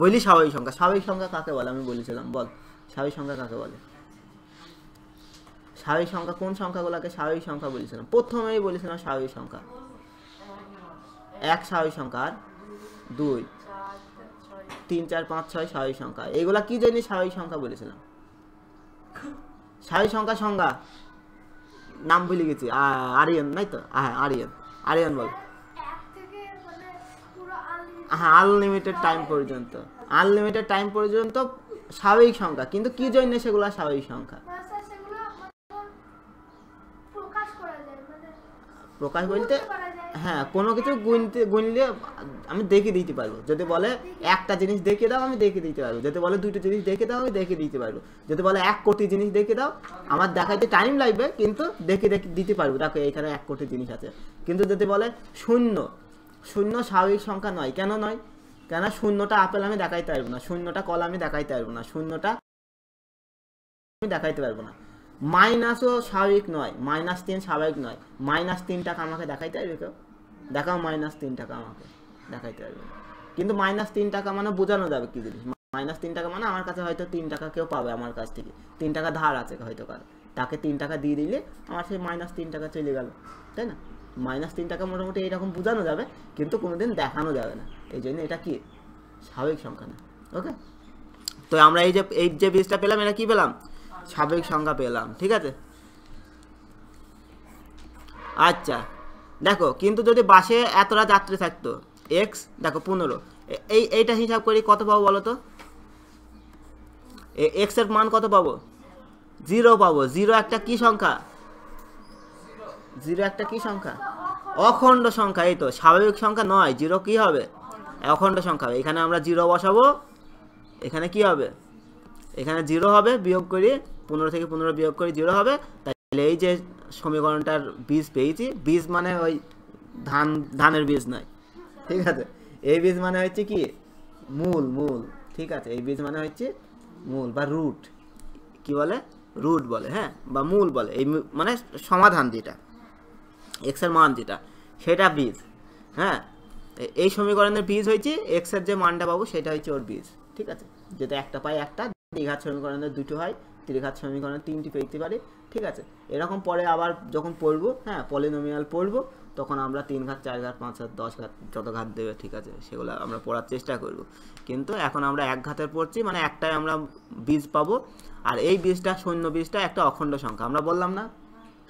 বলি স্বাভাবিক সংখ্যা স্বাভাবিক সংখ্যা কাকে বলে আমি বলেছিলাম বল স্বাভাবিক সংখ্যা কাকে বলে স্বাভাবিক সংখ্যা কোন সংখ্যাগুলোকে স্বাভাবিক সংখ্যা বলেছিলাম প্রথমেই বলেছিলাম স্বাভাবিক সংখ্যা এক স্বাভাবিক সংখ্যা আর দুই তিন চার পাঁচ ছয় স্বাভাবিক সংখ্যা এগুলা কি জন্য স্বাভাবিক সংখ্যা বলেছিলাম স্বাভাবিক সংখ্যা সংজ্ঞা নাম ভুলে গেছি আরিয়ান নাই তো হ্যাঁ আরিয়ান আরিয়ান বল হ্যাঁ আনলিমিটেড টাইম পর্যন্ত আনলিমিটেড টাইম পর্যন্ত স্বাভাবিক সংখ্যা কিন্তু কি জন্য সেগুলো স্বাভাবিক সংখ্যা প্রকাশ মানে বলতে হ্যাঁ কোনো কিছু গুনতে গুনলে আমি দেখে দিতে পারবো যদি বলে একটা জিনিস দেখে দাও আমি দেখে দিতে পারবো যদি বলে দুটো জিনিস দেখে দাও আমি দেখে দিতে পারবো যদি বলে এক কোটি জিনিস দেখে দাও আমার দেখাইতে টাইম লাগবে কিন্তু দেখে দেখে দিতে পারবো দেখো এখানে এক কোটি জিনিস আছে কিন্তু যদি বলে শূন্য শূন্য স্বাভাবিক সংখ্যা নয় কেন নয় কেন শূন্যটা আপেল আমি দেখাইতে পারবো না শূন্যটা কল আমি দেখাইতে পারবো না শূন্যটা আমি দেখাইতে পারবো না মাইনাসও স্বাভাবিক নয় মাইনাস তিন স্বাভাবিক নয় মাইনাস তিনটাকে আমাকে দেখাইতে পারবে কেউ দেখাও মাইনাস তিন টাকা আমাকে দেখাইতে পারবে কিন্তু মাইনাস তিন টাকা মানে বোঝানো যাবে কি জিনিস মাইনাস তিন টাকা মানে আমার কাছে হয়তো তিন টাকা কেউ পাবে আমার কাছ থেকে তিন টাকা ধার আছে হয়তো কারো তাকে তিন টাকা দিয়ে দিলে আমার সেই মাইনাস তিন টাকা চলে গেল তাই না মাইনাস তিন টাকা মোটামুটি এইরকম বোঝানো যাবে কিন্তু কোনোদিন দেখানো যাবে না এই জন্য এটা কি স্বাভাবিক সংখ্যা না ওকে তো আমরা এই যে এই যে বীজটা পেলাম এটা কি পেলাম স্বাভাবিক সংখ্যা পেলাম ঠিক আছে আচ্ছা দেখো কিন্তু যদি বাসে এতটা যাত্রী থাকতো এক্স দেখো পনেরো এই এইটা হিসাব করি কত পাবো বলো তো এক্সের মান কত পাবো জিরো পাবো জিরো একটা কি সংখ্যা জিরো একটা কি সংখ্যা অখণ্ড সংখ্যা এই তো স্বাভাবিক সংখ্যা নয় জিরো কি হবে অখণ্ড সংখ্যা এখানে আমরা জিরো বসাবো এখানে কি হবে এখানে জিরো হবে বিয়োগ করি পনেরো থেকে পনেরো বিয়োগ করি জিরো হবে তাহলে এই যে সমীকরণটার বীজ পেয়েছি বীজ মানে ওই ধান ধানের বীজ নয় ঠিক আছে এই বীজ মানে হচ্ছে কি মূল মূল ঠিক আছে এই বীজ মানে হচ্ছে মূল বা রুট কি বলে রুট বলে হ্যাঁ বা মূল বলে এই মানে সমাধান যেটা এক্সের মান যেটা সেটা বীজ হ্যাঁ এই সমীকরণের বীজ হয়েছে এক্সের যে মানটা পাবো সেটা হচ্ছে ওর বীজ ঠিক আছে যেটা একটা পায় একটা দীঘার সমীকরণের দুটো হয় ত্রিঘাত সমীকরণের তিনটি পেতে পারি ঠিক আছে এরকম পরে আবার যখন পড়বো হ্যাঁ পলিনোমিয়াল পড়বো তখন আমরা তিন ঘাত চার ঘাত পাঁচ ঘাত দশ ঘাত যত ঘাত দেবে ঠিক আছে সেগুলো আমরা পড়ার চেষ্টা করব কিন্তু এখন আমরা এক ঘাতের পড়ছি মানে একটাই আমরা বীজ পাবো আর এই বীজটা শূন্য বীজটা একটা অখণ্ড সংখ্যা আমরা বললাম না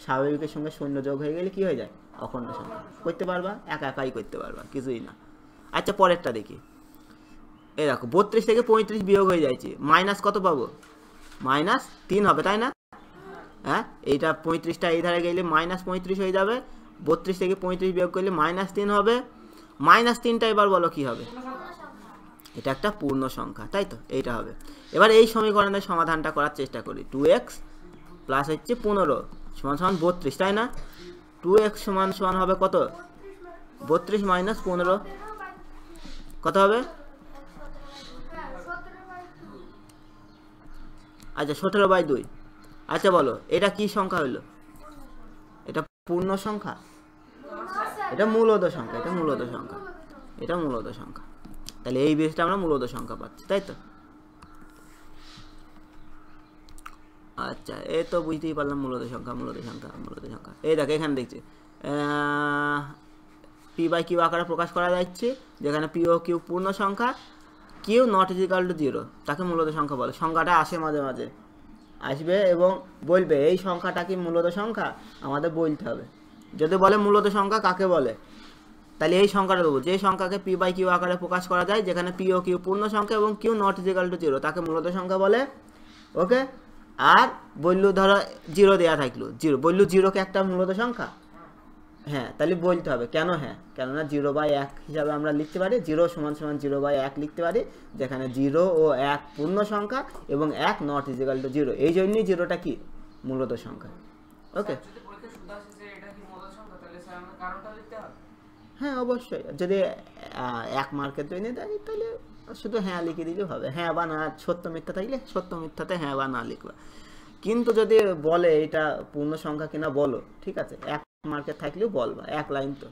স্বাভাবিকের সঙ্গে শূন্য যোগ হয়ে গেলে কি হয়ে যায় অখণ্ড সংখ্যা করতে পারবা একা একাই করতে পারবা কিছুই না আচ্ছা পরেরটা দেখি এই দেখো বত্রিশ থেকে পঁয়ত্রিশ বিয়োগ হয়ে যাচ্ছে মাইনাস কত পাবো মাইনাস তিন হবে তাই না হ্যাঁ এইটা পঁয়ত্রিশটা এই ধারে গেলে মাইনাস পঁয়ত্রিশ হয়ে যাবে বত্রিশ থেকে পঁয়ত্রিশ বিয়োগ করলে মাইনাস তিন হবে মাইনাস তিনটা এবার বলো কি হবে এটা একটা পূর্ণ সংখ্যা তাই তো এইটা হবে এবার এই সমীকরণের সমাধানটা করার চেষ্টা করি টু এক্স প্লাস হচ্ছে পনেরো সমান সমান বত্রিশ তাই না টু এক্স সমান সমান হবে কত বত্রিশ মাইনাস পনেরো কত হবে আচ্ছা সতেরো বাই দুই আচ্ছা বলো এটা কি সংখ্যা হইল এটা পূর্ণ সংখ্যা এটা মূলত সংখ্যা এটা মূলত সংখ্যা এটা মূলত সংখ্যা তাহলে এই বেসটা আমরা মূলত সংখ্যা পাচ্ছি তাই তো আচ্ছা এ তো বুঝতেই পারলাম মূলত সংখ্যা মূলত সংখ্যা মূলত সংখ্যা এই দেখো এখানে দেখছি পি বাই কিউ আকারে প্রকাশ করা যাচ্ছে যেখানে পি ও কিউ পূর্ণ সংখ্যা কেউ নট ইজিক্যাল টু জিরো তাকে মূলত সংখ্যা বলে সংখ্যাটা আসে মাঝে মাঝে আসবে এবং বলবে এই সংখ্যাটা কি মূলত সংখ্যা আমাদের বলতে হবে যদি বলে মূলত সংখ্যা কাকে বলে তাহলে এই সংখ্যাটা দেবো যে সংখ্যাকে পি বাই কিউ আকারে প্রকাশ করা যায় যেখানে পি ও কিউ পূর্ণ সংখ্যা এবং Q not is equal to zero তাকে মূলত সংখ্যা বলে ওকে আর বললু ধরো জিরো দেওয়া থাকলো জিরো বললু জিরোকে একটা মূলত সংখ্যা হ্যাঁ তাহলে বলতে হবে কেন হ্যাঁ কেননা জিরো বাই এক হিসাবে আমরা লিখতে পারি জিরো সমান সমান জিরো বাই এক লিখতে পারি যেখানে জিরো ও এক পূর্ণ সংখ্যা এবং এক নট ইজিক্যাল টু জিরো এই জন্যই জিরোটা কি মূলত সংখ্যা ওকে হ্যাঁ অবশ্যই যদি এক মার্কের জন্য দেয় তাহলে শুধু হ্যাঁ লিখে দিলে হবে হ্যাঁ বা না সত্য মিথ্যা থাকলে সত্য মিথ্যাতে হ্যাঁ বা না লিখবা কিন্তু যদি বলে এটা পূর্ণ সংখ্যা কিনা বলো ঠিক আছে এক মার্কেট থাকলেও বলবা এক লাইন তো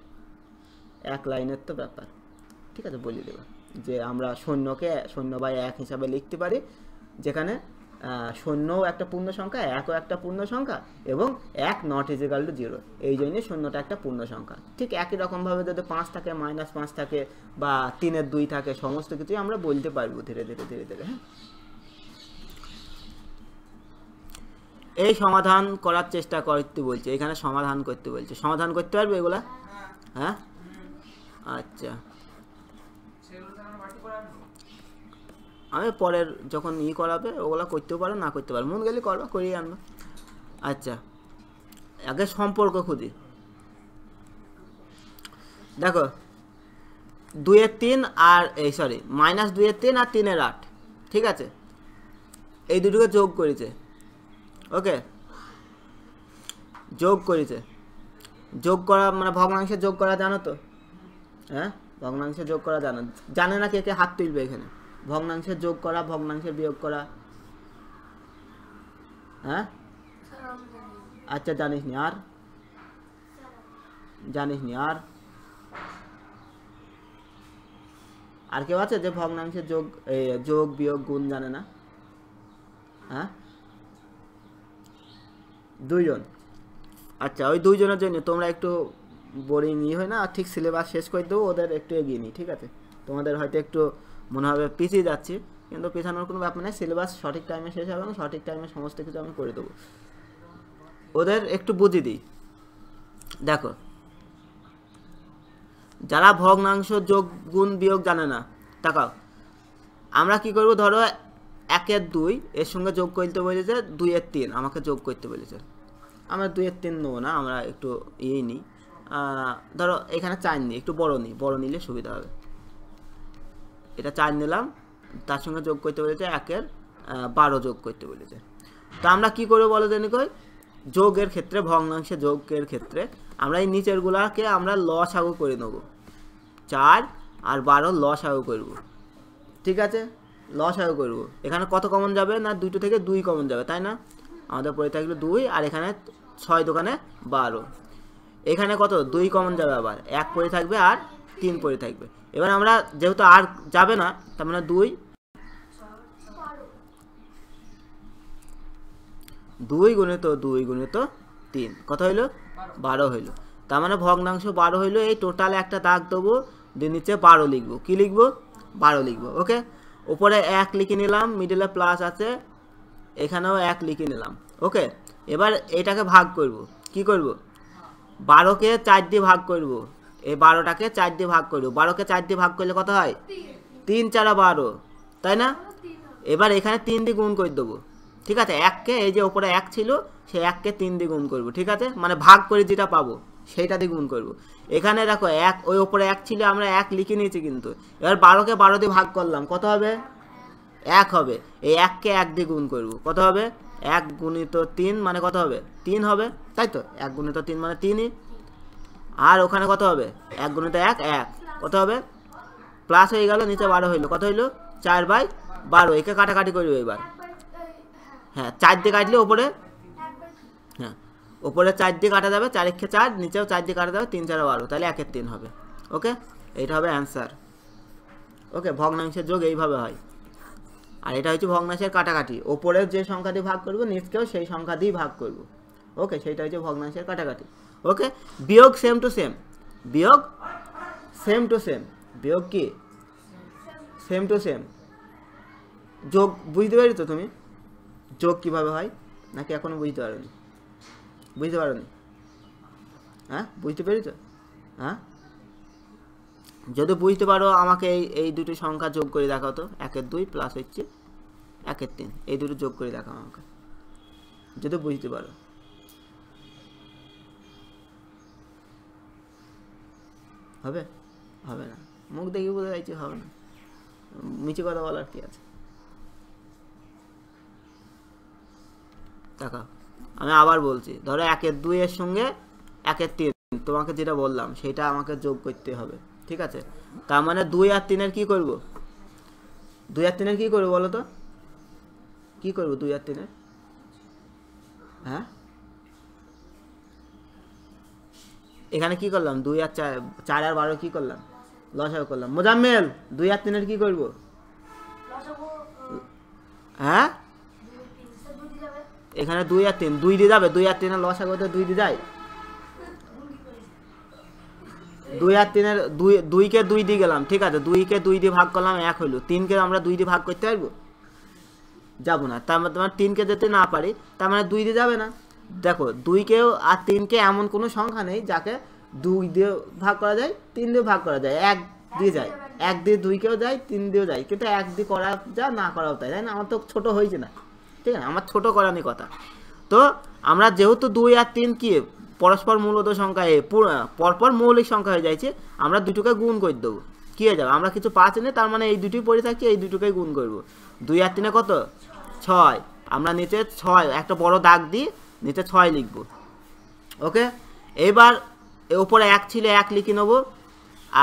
এক লাইনের তো ব্যাপার ঠিক আছে বলে দেবা যে আমরা সৈন্যকে সৈন্য বা এক হিসাবে লিখতে পারি যেখানে সৈন্যও একটা পূর্ণ সংখ্যা একও একটা পূর্ণ সংখ্যা এবং এক not is equal to zero এই জন্যই শূন্যটা একটা পূর্ণ সংখ্যা ঠিক একই রকমভাবে যদি পাঁচ থাকে মাইনাস পাঁচ থাকে বা তিনের দুই থাকে সমস্ত কিছুই আমরা বলতে পারবো ধীরে ধীরে ধীরে ধীরে হ্যাঁ এই সমাধান করার চেষ্টা করতে বলছে এখানে সমাধান করতে বলছে সমাধান করতে পারবে এগুলা হ্যাঁ আচ্ছা আমি পরের যখন ই করাবে ওগুলো করতেও পারো না করতে পারো মন গেলে করবা করিয়ে আনবা আচ্ছা আগে সম্পর্ক খুঁজি দেখো দুয়ের তিন আর এই সরি মাইনাস দুয়ের তিন আর তিনের আট ঠিক আছে এই দুটোকে যোগ করেছে ওকে যোগ করিতে যোগ করা মানে ভগ্নাংশে যোগ করা জানো তো হ্যাঁ ভগ্নাংশে যোগ করা জানো জানে না কে কে হাত তুলবে এখানে ভগ্নাংশে যোগ করা ভগ্নাংশে বিয়োগ করা হ্যাঁ আচ্ছা জানিস নি আর জানিস নি আর আর কেউ আছে যে ভগ্নাংশে যোগ যোগ বিয়োগ গুণ জানে না হ্যাঁ দুইজন আচ্ছা ওই দুইজনের জন্য তোমরা একটু বোরিং ই হয় না ঠিক সিলেবাস শেষ করে দেবো ওদের একটু এগিয়ে নিই ঠিক আছে তোমাদের হয়তো একটু মনে হবে পিছিয়ে যাচ্ছি কিন্তু পিছানোর কোনো ব্যাপার নেই সিলেবাস সঠিক টাইমে শেষ হবে এবং সঠিক টাইমে সমস্ত কিছু আমি করে দেবো ওদের একটু বুঝিয়ে দিই দেখো যারা ভগ্নাংশ যোগ গুণ বিয়োগ জানে না তাকাও আমরা কি করব ধরো একের দুই এর সঙ্গে যোগ করতে বলেছে দুইয়ের তিন আমাকে যোগ করতে বলেছে আমরা দুইয়ের তিন নেবো না আমরা একটু ইয়েই নিই ধরো এখানে চার নিই একটু বড় নিই বড় নিলে সুবিধা হবে এটা চার নিলাম তার সঙ্গে যোগ করতে বলেছে একের বারো যোগ করতে বলেছে তো আমরা কি করবো বলো জানি কই যোগের ক্ষেত্রে ভগ্নাংশে যোগের ক্ষেত্রে আমরা এই নিচেরগুলাকে আমরা ল সাগু করে নেব চার আর বারো ল সাগু করব ঠিক আছে লস হয়ে করবো এখানে কত কমন যাবে না দুটো থেকে দুই কমন যাবে তাই না আমাদের পড়ে থাকলো দুই আর এখানে ছয় দোকানে বারো এখানে কত দুই কমন যাবে আবার এক পড়ে থাকবে আর তিন পড়ে থাকবে এবার আমরা যেহেতু আর যাবে না তার মানে দুই দুই গুণিত দুই গুণিত তিন কত হইলো বারো হইলো তার মানে ভগ্নাংশ বারো হইলো এই টোটাল একটা দাগ দেবো দিয়ে নিচে বারো লিখবো কি লিখবো বারো লিখবো ওকে উপরে এক লিখে নিলাম মিডলে প্লাস আছে এখানেও এক লিখে নিলাম ওকে এবার এটাকে ভাগ করব কি করব বারোকে চার দিয়ে ভাগ করব এই বারোটাকে চার দিয়ে ভাগ করব বারোকে চার দিয়ে ভাগ করলে কত হয় তিন চারা বারো তাই না এবার এখানে তিন দিয়ে গুণ করে দেবো ঠিক আছে এককে এই যে ওপরে এক ছিল সে এককে তিন দিয়ে গুণ করবো ঠিক আছে মানে ভাগ করে যেটা পাবো সেইটা দিয়ে গুণ করব এখানে দেখো এক ওই ওপরে এক ছিল আমরা এক লিখে নিয়েছি কিন্তু এবার বারোকে বারো দিয়ে ভাগ করলাম কত হবে এক হবে এই এককে এক দিয়ে গুণ করব কত হবে এক গুণিত তিন মানে কত হবে তিন হবে তাই তো এক গুণিত তিন মানে তিনই আর ওখানে কত হবে এক গুণিত এক এক কত হবে প্লাস হয়ে গেল নিচে বারো হইলো কত হইলো চার বাই বারো একে কাটাকাটি করবে এবার হ্যাঁ চার দিয়ে কাটলে ওপরে ওপরে চার দিয়ে কাটা যাবে চার একে চার নিচেও চার দিয়ে কাটা যাবে তিন চারও বারো তাহলে একের তিন হবে ওকে এইটা হবে অ্যান্সার ওকে ভগ্নাংশের যোগ এইভাবে হয় আর এটা হচ্ছে ভগ্নাংশের কাটাকাটি ওপরে যে সংখ্যা দিয়ে ভাগ করবো নিচকেও সেই সংখ্যা দিয়েই ভাগ করব ওকে সেইটা হচ্ছে ভগ্নাংশের কাটাকাটি ওকে বিয়োগ সেম টু সেম বিয়োগ সেম টু সেম বিয়োগ কি সেম টু সেম যোগ বুঝতে পারি তো তুমি যোগ কিভাবে হয় নাকি এখনও বুঝতে পারোনি বুঝতে পারো হ্যাঁ বুঝতে তো হ্যাঁ যদি বুঝতে পারো আমাকে এই এই দুটো সংখ্যা যোগ করে দেখাও তো একের দুই প্লাস হচ্ছে একের তিন এই দুটো যোগ করে দেখাও আমাকে যদি বুঝতে পারো হবে হবে না মুখ দেখে বোঝা যাচ্ছে হবে না মিছে কথা বলার কি আছে টাকা আমি আবার বলছি ধরো একের দুইয়ের সঙ্গে একের তিন তোমাকে যেটা বললাম সেটা আমাকে যোগ করতে হবে ঠিক আছে তার মানে দুই আর তিনের কি করব দুই আর তিনের কি করবো বলো তো কি করব দুই আর তিনের হ্যাঁ এখানে কি করলাম দুই আর চার চার আর বারো কি করলাম লসাগ করলাম মোজাম্মেল দুই আর তিনের কি করব হ্যাঁ এখানে দুই আর তিন দুই দিয়ে যাবে দুই আর তিনের লসা করতে দুই দিয়ে যায় দুই আর তিনের দুই দুইকে দুই দিয়ে গেলাম ঠিক আছে দুইকে দুই দিয়ে ভাগ করলাম এক হইলো তিনকে আমরা দুই দিয়ে ভাগ করতে পারবো যাবো না তার মানে তোমার তিনকে যেতে না পারি তার মানে দুই দিয়ে যাবে না দেখো দুইকেও আর তিনকে এমন কোনো সংখ্যা নেই যাকে দুই দিয়ে ভাগ করা যায় তিন দিয়ে ভাগ করা যায় এক দিয়ে যায় এক দিয়ে দুইকেও যায় তিন দিয়েও যায় কিন্তু এক দিয়ে করা যা না করাও তাই তাই না আমার তো ছোটো হয়েছে না ঠিক আছে আমার ছোটো করানি কথা তো আমরা যেহেতু দুই আর তিন কি পরস্পর মূলত সংখ্যা পরপর মৌলিক সংখ্যা হয়ে যাচ্ছে আমরা দুটোকে গুণ করে দেবো কী হয়ে যাবে আমরা কিছু পাঁচ নেই তার মানে এই দুটি পড়ে থাকি এই দুটোকেই গুণ করব দুই আর তিনে কত ছয় আমরা নিচে ছয় একটা বড় দাগ দিয়ে নিচে ছয় লিখব ওকে এবার ওপরে এক ছিল এক লিখে নেবো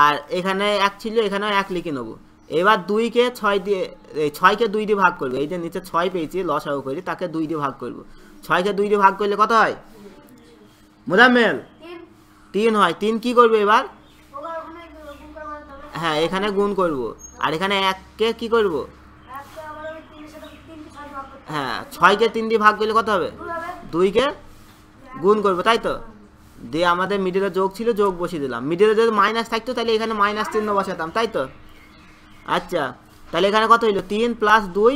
আর এখানে এক ছিল এখানেও এক লিখে নেবো এবার দুইকে ছয় দিয়ে এই ছয়কে দুই দিয়ে ভাগ করবো এই যে নিচে ছয় পেয়েছি লসাগু করি তাকে দুই দিয়ে ভাগ করবো ছয়কে দুই দিয়ে ভাগ করলে কত হয় মোজাম্মেল তিন হয় তিন কি করবে এবার হ্যাঁ এখানে গুণ করব আর এখানে এককে কি করব হ্যাঁ ছয়কে তিন দিয়ে ভাগ করলে কত হবে দুইকে গুণ করব তাই তো দিয়ে আমাদের মিডিলে যোগ ছিল যোগ বসিয়ে দিলাম মিডিলে যদি মাইনাস থাকতো তাহলে এখানে মাইনাস চিহ্ন বসাতাম তাই তো আচ্ছা তাহলে এখানে কত হইলো তিন প্লাস দুই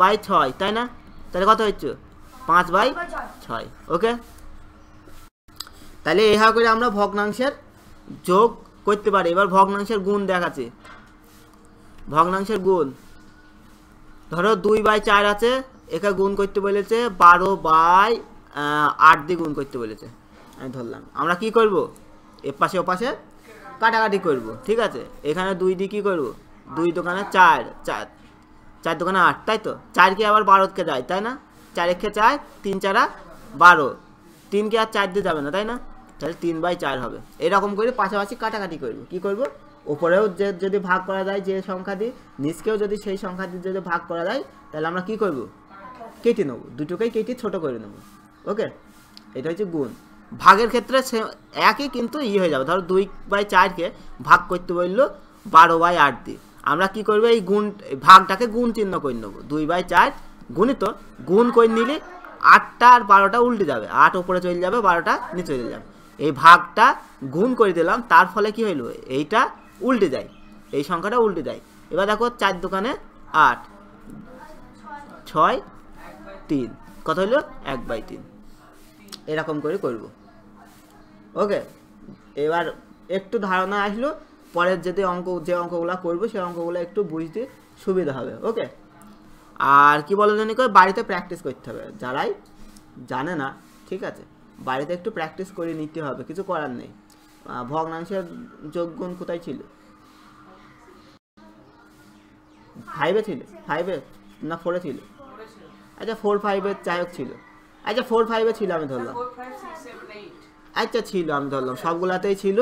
বাই ছয় তাই না তাহলে কত হচ্ছে পাঁচ বাই ছয় ওকে তাহলে এইভাবে করে আমরা ভগ্নাংশের যোগ করতে পারি এবার ভগ্নাংশের গুণ দেখাচ্ছে ভগ্নাংশের গুণ ধরো দুই বাই চার আছে একে গুণ করতে বলেছে বারো বাই আট দিয়ে গুণ করতে বলেছে আমি ধরলাম আমরা কি করব এ পাশে ও পাশে কাটাকাটি করব ঠিক আছে এখানে দুই দিয়ে কী করবো দুই দোকানে চার চার চার দোকানে আট তাই তো চারকে আবার বারোকে যায় তাই না চার একে চার তিন চারা বারো তিনকে আর চার দিয়ে যাবে না তাই না তাহলে তিন বাই চার হবে এরকম করে পাশাপাশি কাটাকাটি করবো কি করব ওপরেও যে যদি ভাগ করা যায় যে সংখ্যা দিয়ে নিচকেও যদি সেই সংখ্যা দিয়ে যদি ভাগ করা যায় তাহলে আমরা কি করব কেটে নেবো দুটোকেই কেটে ছোট করে নেব ওকে এটা হচ্ছে গুণ ভাগের ক্ষেত্রে সে একই কিন্তু ই হয়ে যাবে ধরো দুই বাই চারকে ভাগ করতে বললো বারো বাই আট দিয়ে আমরা কি করবো এই গুণ ভাগটাকে গুণ চিহ্ন করে নেবো দুই বাই চার গুণিত গুণ করে নিলে আটটা আর বারোটা উল্টে যাবে আট ওপরে চলে যাবে বারোটা নিচে চলে যাবে এই ভাগটা গুণ করে দিলাম তার ফলে কি হইল এইটা উল্টে যায় এই সংখ্যাটা উল্টে যায় এবার দেখো চার দোকানে আট ছয় তিন কত হইল এক বাই তিন এরকম করে করব ওকে এবার একটু ধারণা আসলো পরের যেতে অঙ্ক যে অঙ্কগুলো করবো সেই অঙ্কগুলো একটু বুঝতে সুবিধা হবে ওকে আর কি বলো জানি করে বাড়িতে প্র্যাকটিস করতে হবে যারাই জানে না ঠিক আছে বাড়িতে একটু প্র্যাকটিস করে নিতে হবে কিছু করার নেই ভগ্নাংশের যোগগুণ কোথায় ছিল ফাইভে ছিল ফাইভে না ফোরে ছিল আচ্ছা ফোর ফাইভের চায়ক ছিল আচ্ছা ফোর ফাইভে ছিল আমি ধরলাম আচ্ছা ছিল আমি ধরলাম সবগুলাতেই ছিল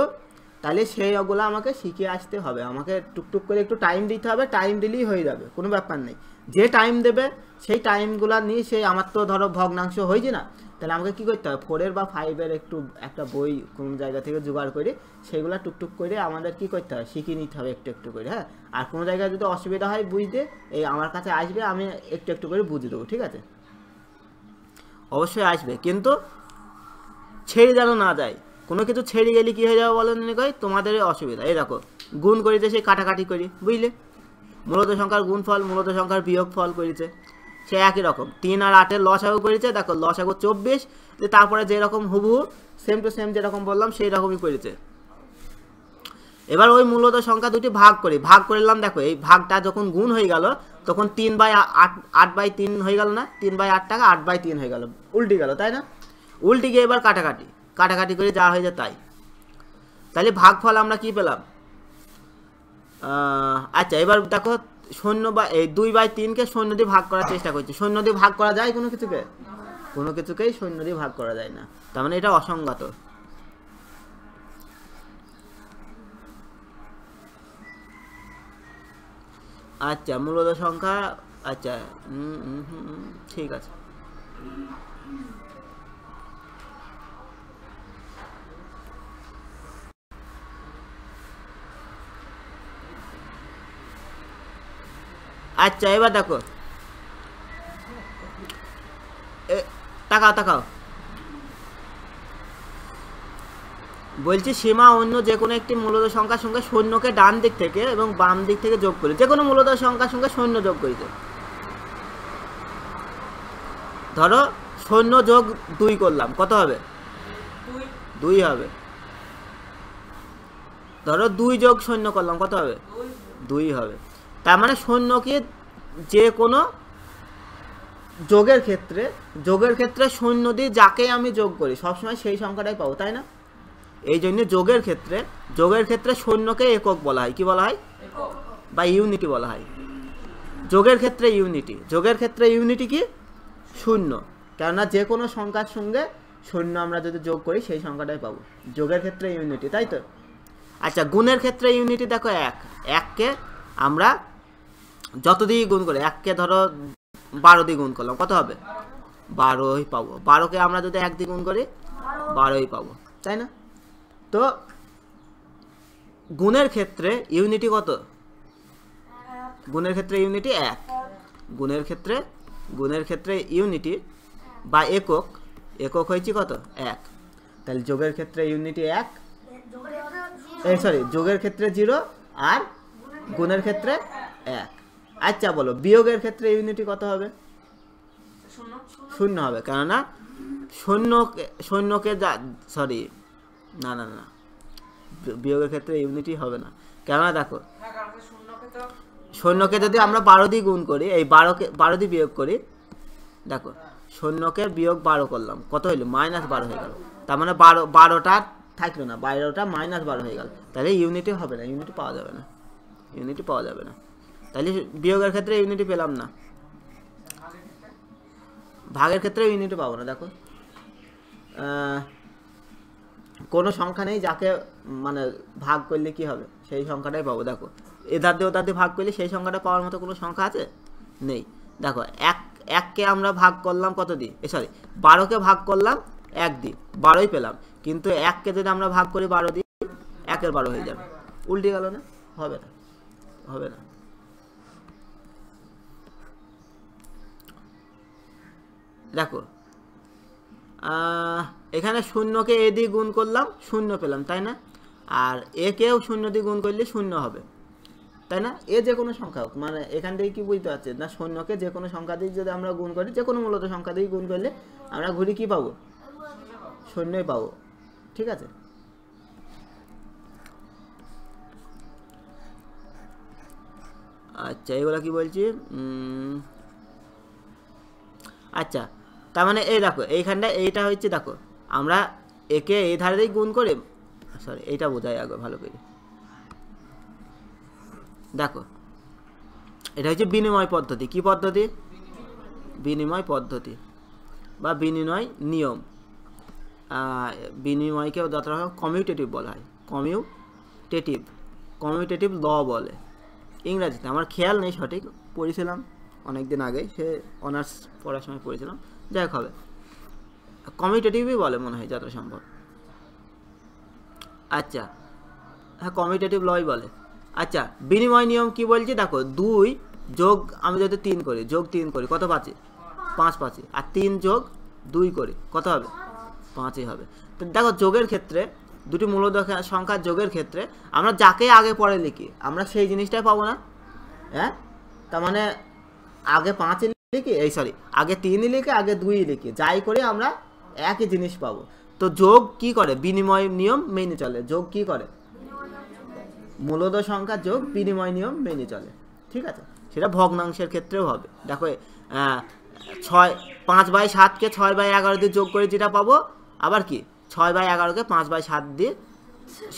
তাহলে সেইগুলো আমাকে শিখে আসতে হবে আমাকে টুকটুক করে একটু টাইম দিতে হবে টাইম দিলেই হয়ে যাবে কোনো ব্যাপার নেই যে টাইম দেবে সেই টাইমগুলো নিয়ে সেই আমার তো ধরো ভগ্নাংশ হয়েছে না তাহলে আমাকে কী করতে হবে ফোরের বা ফাইভের একটু একটা বই কোনো জায়গা থেকে জোগাড় করে সেগুলো টুকটুক করে আমাদের কি করতে হবে শিখে নিতে হবে একটু একটু করে হ্যাঁ আর কোনো জায়গায় যদি অসুবিধা হয় বুঝতে এই আমার কাছে আসবে আমি একটু একটু করে বুঝে দেবো ঠিক আছে অবশ্যই আসবে কিন্তু ছেড়ে যেন না যায় কোনো কিছু ছেড়ে গেলে কী হয়ে যাবে বলো কই তোমাদের অসুবিধা এই দেখো গুণ করিতে সেই কাটাকাটি করি বুঝলে মূলত সংখ্যার গুণ ফল মূলত সংখ্যার বিয়োগ ফল করিছে সে একই রকম তিন আর আটের লসাগু করেছে দেখো লসাগু চব্বিশ তারপরে যেরকম হুবু সেম টু সেম যেরকম বললাম সেই রকমই করেছে এবার ওই মূলত সংখ্যা দুটি ভাগ করি ভাগ করলাম দেখো এই ভাগটা যখন গুণ হয়ে গেল তখন তিন বাই আট আট বাই তিন হয়ে গেল না তিন বাই আট টাকা আট বাই তিন হয়ে গেল উল্টি গেল তাই না উল্টি গিয়ে এবার কাটাকাটি কাটাকাটি করে যা হয়ে যায় তাই তাহলে ভাগফল আমরা কি পেলাম আচ্ছা এবার দেখো শূন্য বা এই দুই বাই তিনকে শূন্য দিয়ে ভাগ করার চেষ্টা করছি শূন্য দিয়ে ভাগ করা যায় কোনো কিছুকে কোনো কিছুকেই শূন্য দিয়ে ভাগ করা যায় না তার মানে এটা অসঙ্গত আচ্ছা মূলত সংখ্যা আচ্ছা ঠিক আছে আচ্ছা এবার দেখো তাকাও তাকাও বলছি সীমা অন্য যে কোনো একটি মূলত সংখ্যার সঙ্গে সৈন্যকে ডান দিক থেকে এবং বাম দিক থেকে যোগ করি যে কোনো মূলত সংখ্যার সঙ্গে সৈন্য যোগ করিতে ধরো সৈন্য যোগ দুই করলাম কত হবে দুই হবে ধরো দুই যোগ সৈন্য করলাম কত হবে দুই হবে তার মানে সৈন্যকে যে কোনো যোগের ক্ষেত্রে যোগের ক্ষেত্রে সৈন্য দিয়ে যাকে আমি যোগ করি সবসময় সেই সংখ্যাটাই পাবো তাই না এই জন্য যোগের ক্ষেত্রে যোগের ক্ষেত্রে সৈন্যকে একক বলা হয় কি বলা হয় বা ইউনিটি বলা হয় যোগের ক্ষেত্রে ইউনিটি যোগের ক্ষেত্রে ইউনিটি কি শূন্য কেননা যে কোনো সংখ্যার সঙ্গে শূন্য আমরা যদি যোগ করি সেই সংখ্যাটাই পাবো যোগের ক্ষেত্রে ইউনিটি তাই তো আচ্ছা গুণের ক্ষেত্রে ইউনিটি দেখো এক এককে আমরা যত দিয়ে গুণ করে এককে ধরো বারো দিয়ে গুণ করলাম কত হবে বারোই পাবো বারোকে আমরা যদি এক দিয়ে গুণ করি বারোই পাবো তাই না তো গুণের ক্ষেত্রে ইউনিটি কত গুণের ক্ষেত্রে ইউনিটি এক গুণের ক্ষেত্রে গুণের ক্ষেত্রে ইউনিটি বা একক একক হয়েছি কত এক তাহলে যোগের ক্ষেত্রে ইউনিটি এক সরি যোগের ক্ষেত্রে জিরো আর গুণের ক্ষেত্রে এক আচ্ছা বলো বিয়োগের ক্ষেত্রে ইউনিটি কত হবে শূন্য হবে কেননা সৈন্যকে সৈন্যকে যা সরি না না না বিয়োগের ক্ষেত্রে ইউনিটি হবে না কেননা দেখো হ্যাঁ, সৈন্যকে যদি আমরা বারো দিয়ে গুণ করি এই বারোকে বারো দিয়ে বিয়োগ করি দেখো সৈন্যকে বিয়োগ বারো করলাম কত হইলো মাইনাস বারো হয়ে গেল তার মানে বারো বারোটা থাকলো না বারোটা মাইনাস বারো হয়ে গেল তাহলে ইউনিটি হবে না ইউনিটি পাওয়া যাবে না ইউনিটি পাওয়া যাবে না তাহলে বিয়োগের ক্ষেত্রে ইউনিটি পেলাম না ভাগের ক্ষেত্রে ইউনিটি পাবো না দেখো কোনো সংখ্যা নেই যাকে মানে ভাগ করলে কি হবে সেই সংখ্যাটাই পাবো দেখো এধার দিয়ে ওধার দিয়ে ভাগ করলে সেই সংখ্যাটা পাওয়ার মতো কোনো সংখ্যা আছে নেই দেখো এক এককে আমরা ভাগ করলাম কত দিয়ে সরি বারোকে ভাগ করলাম এক দিয়ে বারোই পেলাম কিন্তু এককে যদি আমরা ভাগ করি বারো দিই একের বারো হয়ে যাবে উল্টে গেল না হবে না হবে না দেখো এখানে শূন্যকে এ দিয়ে গুণ করলাম শূন্য পেলাম তাই না আর একেও শূন্য দিয়ে গুণ করলে শূন্য হবে তাই না এ যে কোনো সংখ্যা হোক মানে এখান থেকে কি বুঝতে পারছে না শূন্যকে যে কোনো সংখ্যা দিয়ে যদি আমরা গুণ করি যে কোনো মূলত সংখ্যা দিয়ে গুণ করলে আমরা ঘুরি কি পাবো শূন্যই পাবো ঠিক আছে আচ্ছা এগুলো কি বলছি আচ্ছা তার মানে এই দেখো এইখানটা এইটা হচ্ছে দেখো আমরা একে এই ধারেই গুণ করে সরি এইটা বোঝাই আগে ভালো করে দেখো এটা হচ্ছে বিনিময় পদ্ধতি কি পদ্ধতি বিনিময় পদ্ধতি বা বিনিময় নিয়ম বিনিময়কে যতটা কমিউটেটিভ বলা হয় কমিউটেটিভ কমিউটেটিভ ল বলে ইংরাজিতে আমার খেয়াল নেই সঠিক পড়েছিলাম অনেক দিন আগে সে অনার্স পড়ার সময় পড়েছিলাম যাই হবে কমিটেটিভই বলে মনে হয় যতটা সম্ভব আচ্ছা হ্যাঁ কমিটেটিভ লই বলে আচ্ছা বিনিময় নিয়ম কি বলছে দেখো দুই যোগ আমি যদি তিন করি যোগ তিন করি কত পাঁচে পাঁচ পাঁচে আর তিন যোগ দুই করি কত হবে পাঁচই হবে তো দেখো যোগের ক্ষেত্রে দুটি মূল সংখ্যার যোগের ক্ষেত্রে আমরা যাকে আগে পরে লিখি আমরা সেই জিনিসটাই পাবো না হ্যাঁ তার মানে আগে পাঁচে লিখি এই সরি আগে তিন লিখে আগে দুই লিখি যাই করে আমরা একই জিনিস পাবো তো যোগ কি করে বিনিময় নিয়ম মেনে চলে যোগ কি করে মূলত সংখ্যা যোগ বিনিময় নিয়ম মেনে চলে ঠিক আছে সেটা ভগ্নাংশের ক্ষেত্রেও হবে দেখো ছয় পাঁচ বাই সাতকে ছয় বাই এগারো দিয়ে যোগ করে যেটা পাবো আবার কি ছয় বাই এগারোকে পাঁচ বাই সাত দিয়ে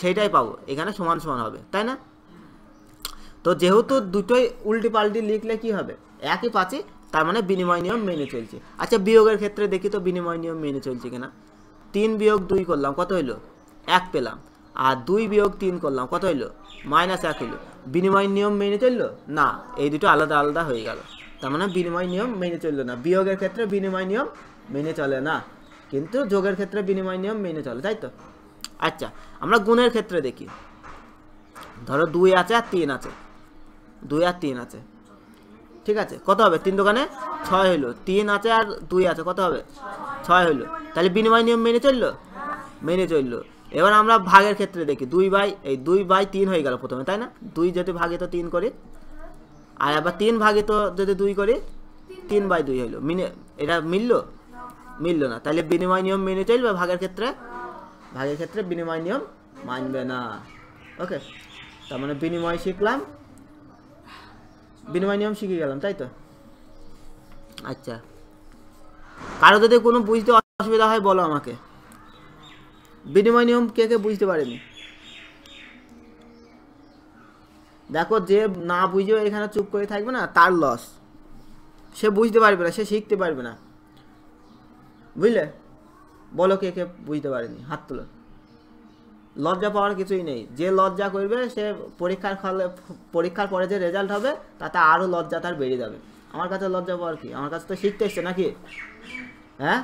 সেইটাই পাবো এখানে সমান সমান হবে তাই না তো যেহেতু দুটোই উল্টি পাল্টি লিখলে কি হবে একই পাচ্ছি তার মানে বিনিময় নিয়ম মেনে চলছে আচ্ছা বিয়োগের ক্ষেত্রে দেখি তো বিনিময় নিয়ম মেনে চলছে কিনা তিন বিয়োগ দুই করলাম কত হইলো এক পেলাম আর দুই বিয়োগ তিন করলাম কত হইলো মাইনাস এক হইলো বিনিময় নিয়ম মেনে চললো না এই দুটো আলাদা আলাদা হয়ে গেল তার মানে বিনিময় নিয়ম মেনে চললো না বিয়োগের ক্ষেত্রে বিনিময় নিয়ম মেনে চলে না কিন্তু যোগের ক্ষেত্রে বিনিময় নিয়ম মেনে চলে তাই তো আচ্ছা আমরা গুণের ক্ষেত্রে দেখি ধরো দুই আছে আর তিন আছে দুই আর তিন আছে ঠিক আছে কত হবে তিন দোকানে ছয় হইলো তিন আছে আর দুই আছে কত হবে ছয় হইলো তাহলে বিনিময় নিয়ম মেনে চললো মেনে চললো এবার আমরা ভাগের ক্ষেত্রে দেখি দুই বাই এই দুই বাই তিন হয়ে গেল প্রথমে তাই না দুই যদি ভাগে তো তিন করি আর আবার তিন ভাগে তো যদি দুই করি তিন বাই দুই হইলো মিনে এটা মিললো মিললো না তাহলে বিনিময় নিয়ম মেনে চলবে ভাগের ক্ষেত্রে ভাগের ক্ষেত্রে বিনিময় নিয়ম মানবে না ওকে তার মানে বিনিময় শিখলাম বিনিময় নিয়ম শিখে গেলাম তাই তো আচ্ছা কারো যদি কোনো বুঝতে অসুবিধা হয় বলো আমাকে বিনিময় নিয়ম কে কে বুঝতে পারেনি দেখো যে না বুঝেও এখানে চুপ করে থাকবে না তার লস সে বুঝতে পারবে না সে শিখতে পারবে না বুঝলে বলো কে কে বুঝতে পারেনি হাত তোলো লজ্জা পাওয়ার কিছুই নেই যে লজ্জা করবে সে পরীক্ষার ফলে পরীক্ষার পরে যে রেজাল্ট হবে তাতে আরও লজ্জা তার বেড়ে যাবে আমার কাছে লজ্জা পাওয়ার কি আমার কাছে তো শিখতে এসছে নাকি হ্যাঁ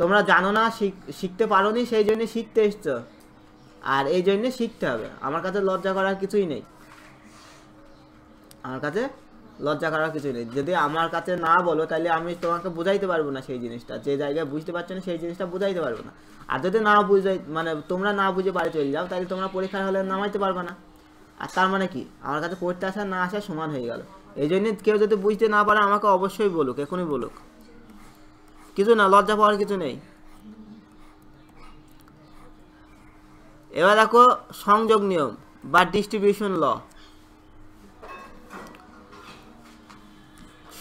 তোমরা জানো না শিখতে পারো নি সেই জন্যে শিখতে এসছো আর এই জন্যে শিখতে হবে আমার কাছে লজ্জা করার কিছুই নেই আমার কাছে লজ্জা করার কিছু নেই যদি আমার কাছে না বলো তাহলে আমি তোমাকে বুঝাইতে পারবো না সেই জিনিসটা যে জায়গায় বুঝতে পারছো না সেই জিনিসটা বুঝাইতে পারবো না আর যদি না বুঝাই মানে তোমরা না বুঝে বাড়ি চলে যাও তাহলে তোমরা পরীক্ষার হলে নামাইতে পারবে না আর তার মানে কি আমার কাছে পড়তে আসা না আসা সমান হয়ে গেল এই জন্য কেউ যদি বুঝতে না পারে আমাকে অবশ্যই বলুক এখনই বলুক কিছু না লজ্জা পাওয়ার কিছু নেই এবার দেখো সংযোগ নিয়ম বা ডিস্ট্রিবিউশন ল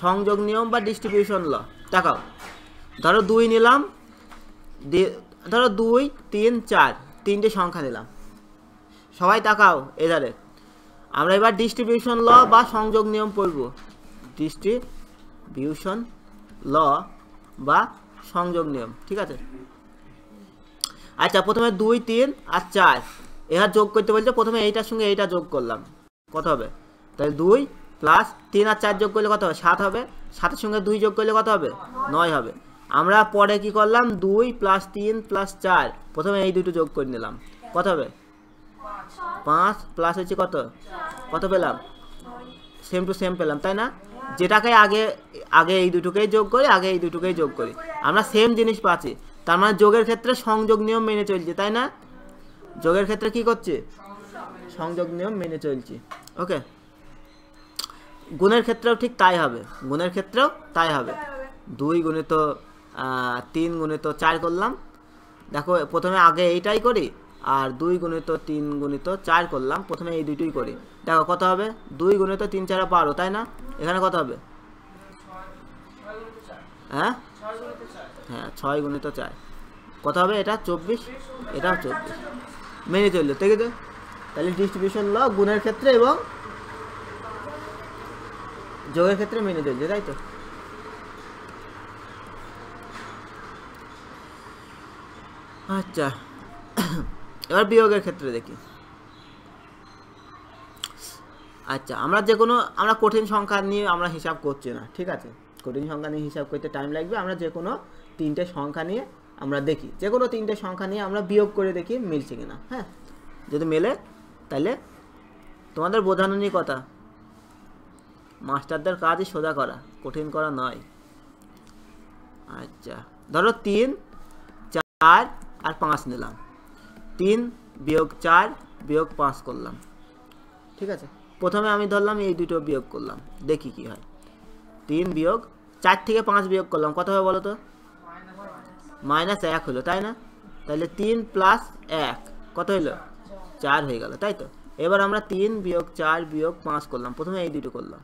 সংযোগ নিয়ম বা ডিস্ট্রিবিউশন ল দেখাও ধরো দুই নিলাম ধরো দুই তিন চার তিনটে সংখ্যা নিলাম সবাই তাকাও এধারে আমরা এবার ডিস্ট্রিবিউশন ল বা সংযোগ নিয়ম পড়ব ডিস্ট্রিবিউশন ল বা সংযোগ নিয়ম ঠিক আছে আচ্ছা প্রথমে দুই তিন আর চার এবার যোগ করতে বলছে প্রথমে এইটার সঙ্গে এইটা যোগ করলাম কত হবে তাহলে দুই প্লাস তিন আর চার যোগ করলে কত হবে সাত হবে সাতের সঙ্গে দুই যোগ করলে কত হবে নয় হবে আমরা পরে কি করলাম দুই প্লাস তিন প্লাস চার প্রথমে এই দুটো যোগ করে নিলাম কত হবে পাঁচ প্লাস হচ্ছে কত কত পেলাম সেম টু সেম পেলাম তাই না যেটাকে আগে আগে এই দুটোকেই যোগ করি আগে এই দুটোকেই যোগ করি আমরা সেম জিনিস পাচ্ছি তার মানে যোগের ক্ষেত্রে সংযোগ নিয়ম মেনে চলছে তাই না যোগের ক্ষেত্রে কি করছে সংযোগ নিয়ম মেনে চলছে ওকে গুণের ক্ষেত্রেও ঠিক তাই হবে গুণের ক্ষেত্রেও তাই হবে দুই গুণিত তিন গুণিত চার করলাম দেখো প্রথমে আগে এইটাই করি আর দুই গুণিত তিন গুণিত চার করলাম প্রথমে এই দুইটুই করি দেখো কত হবে দুই গুণিত তিন চারা পারো তাই না এখানে কত হবে হ্যাঁ হ্যাঁ ছয় গুণিত চার কত হবে এটা চব্বিশ এটাও চব্বিশ মেনে চললো ঠিক আছে তাহলে ডিস্ট্রিবিউশন ল গুণের ক্ষেত্রে এবং যোগের ক্ষেত্রে মেনে চলছে তাই তো আচ্ছা এবার বিয়োগের ক্ষেত্রে দেখি আচ্ছা আমরা যে কোনো আমরা কঠিন সংখ্যা নিয়ে আমরা হিসাব করছি না ঠিক আছে কঠিন সংখ্যা নিয়ে হিসাব করতে টাইম লাগবে আমরা যে কোনো তিনটে সংখ্যা নিয়ে আমরা দেখি যে কোনো তিনটে সংখ্যা নিয়ে আমরা বিয়োগ করে দেখি মিলছে কিনা হ্যাঁ যদি মেলে তাহলে তোমাদের বোঝানো নিয়ে কথা মাস্টারদের কাজই সোজা করা কঠিন করা নয় আচ্ছা ধরো তিন চার আর পাঁচ নিলাম তিন বিয়োগ চার বিয়োগ পাঁচ করলাম ঠিক আছে প্রথমে আমি ধরলাম এই দুটো বিয়োগ করলাম দেখি কি হয় তিন বিয়োগ চার থেকে পাঁচ বিয়োগ করলাম কত হবে বলো তো মাইনাস এক হলো তাই না তাহলে তিন প্লাস এক কত হইলো চার হয়ে গেল তাই তো এবার আমরা তিন বিয়োগ চার বিয়োগ পাঁচ করলাম প্রথমে এই দুটো করলাম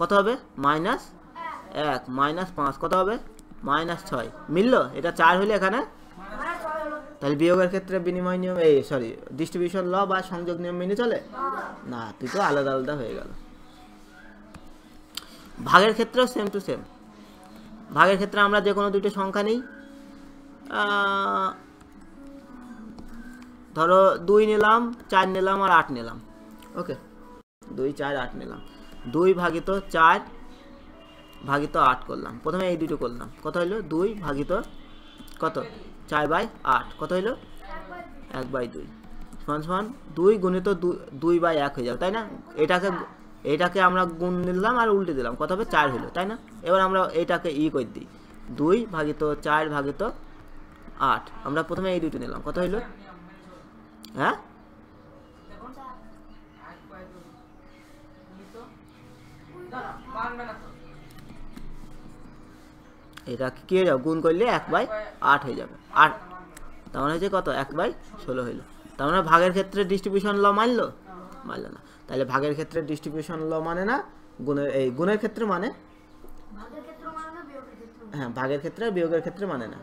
কত হবে মাইনাস এক মাইনাস পাঁচ কত হবে মাইনাস ছয় মিলল এটা চার হলে এখানে তাহলে বিয়োগের ক্ষেত্রে বিনিময় নিয়ম এই সরি ডিস্ট্রিবিউশন ল বা সংযোগ নিয়ম মেনে চলে না তুই তো আলাদা আলাদা হয়ে গেল ভাগের ক্ষেত্রেও সেম টু সেম ভাগের ক্ষেত্রে আমরা যে কোনো দুটো সংখ্যা নেই ধরো দুই নিলাম চার নিলাম আর আট নিলাম ওকে দুই চার আট নিলাম দুই ভাগিত চার ভাগিত আট করলাম প্রথমে এই দুটো করলাম কত হইলো দুই ভাগিত কত চার বাই আট কত হইলো এক বাই দুই সমান সমান দুই গুণিত দুই বাই এক হয়ে যাবে তাই না এটাকে এটাকে আমরা গুণ নিলাম আর উল্টে দিলাম কত হবে চার হইলো তাই না এবার আমরা এটাকে ই করে দিই দুই ভাগিত চার ভাগিত আট আমরা প্রথমে এই দুটো নিলাম কত হইলো হ্যাঁ এটা কি হয়ে যাবে গুণ করলে এক বাই আট হয়ে যাবে আট তার মানে হচ্ছে কত এক বাই ষোলো হইলো তার মানে ভাগের ক্ষেত্রে ডিস্ট্রিবিউশন ল মানলো মানলো না তাহলে ভাগের ক্ষেত্রে ডিস্ট্রিবিউশন ল মানে না গুণের এই গুণের ক্ষেত্রে মানে, মানে, মানে? হ্যাঁ ভাগের ক্ষেত্রে বিয়োগের ক্ষেত্রে মানে না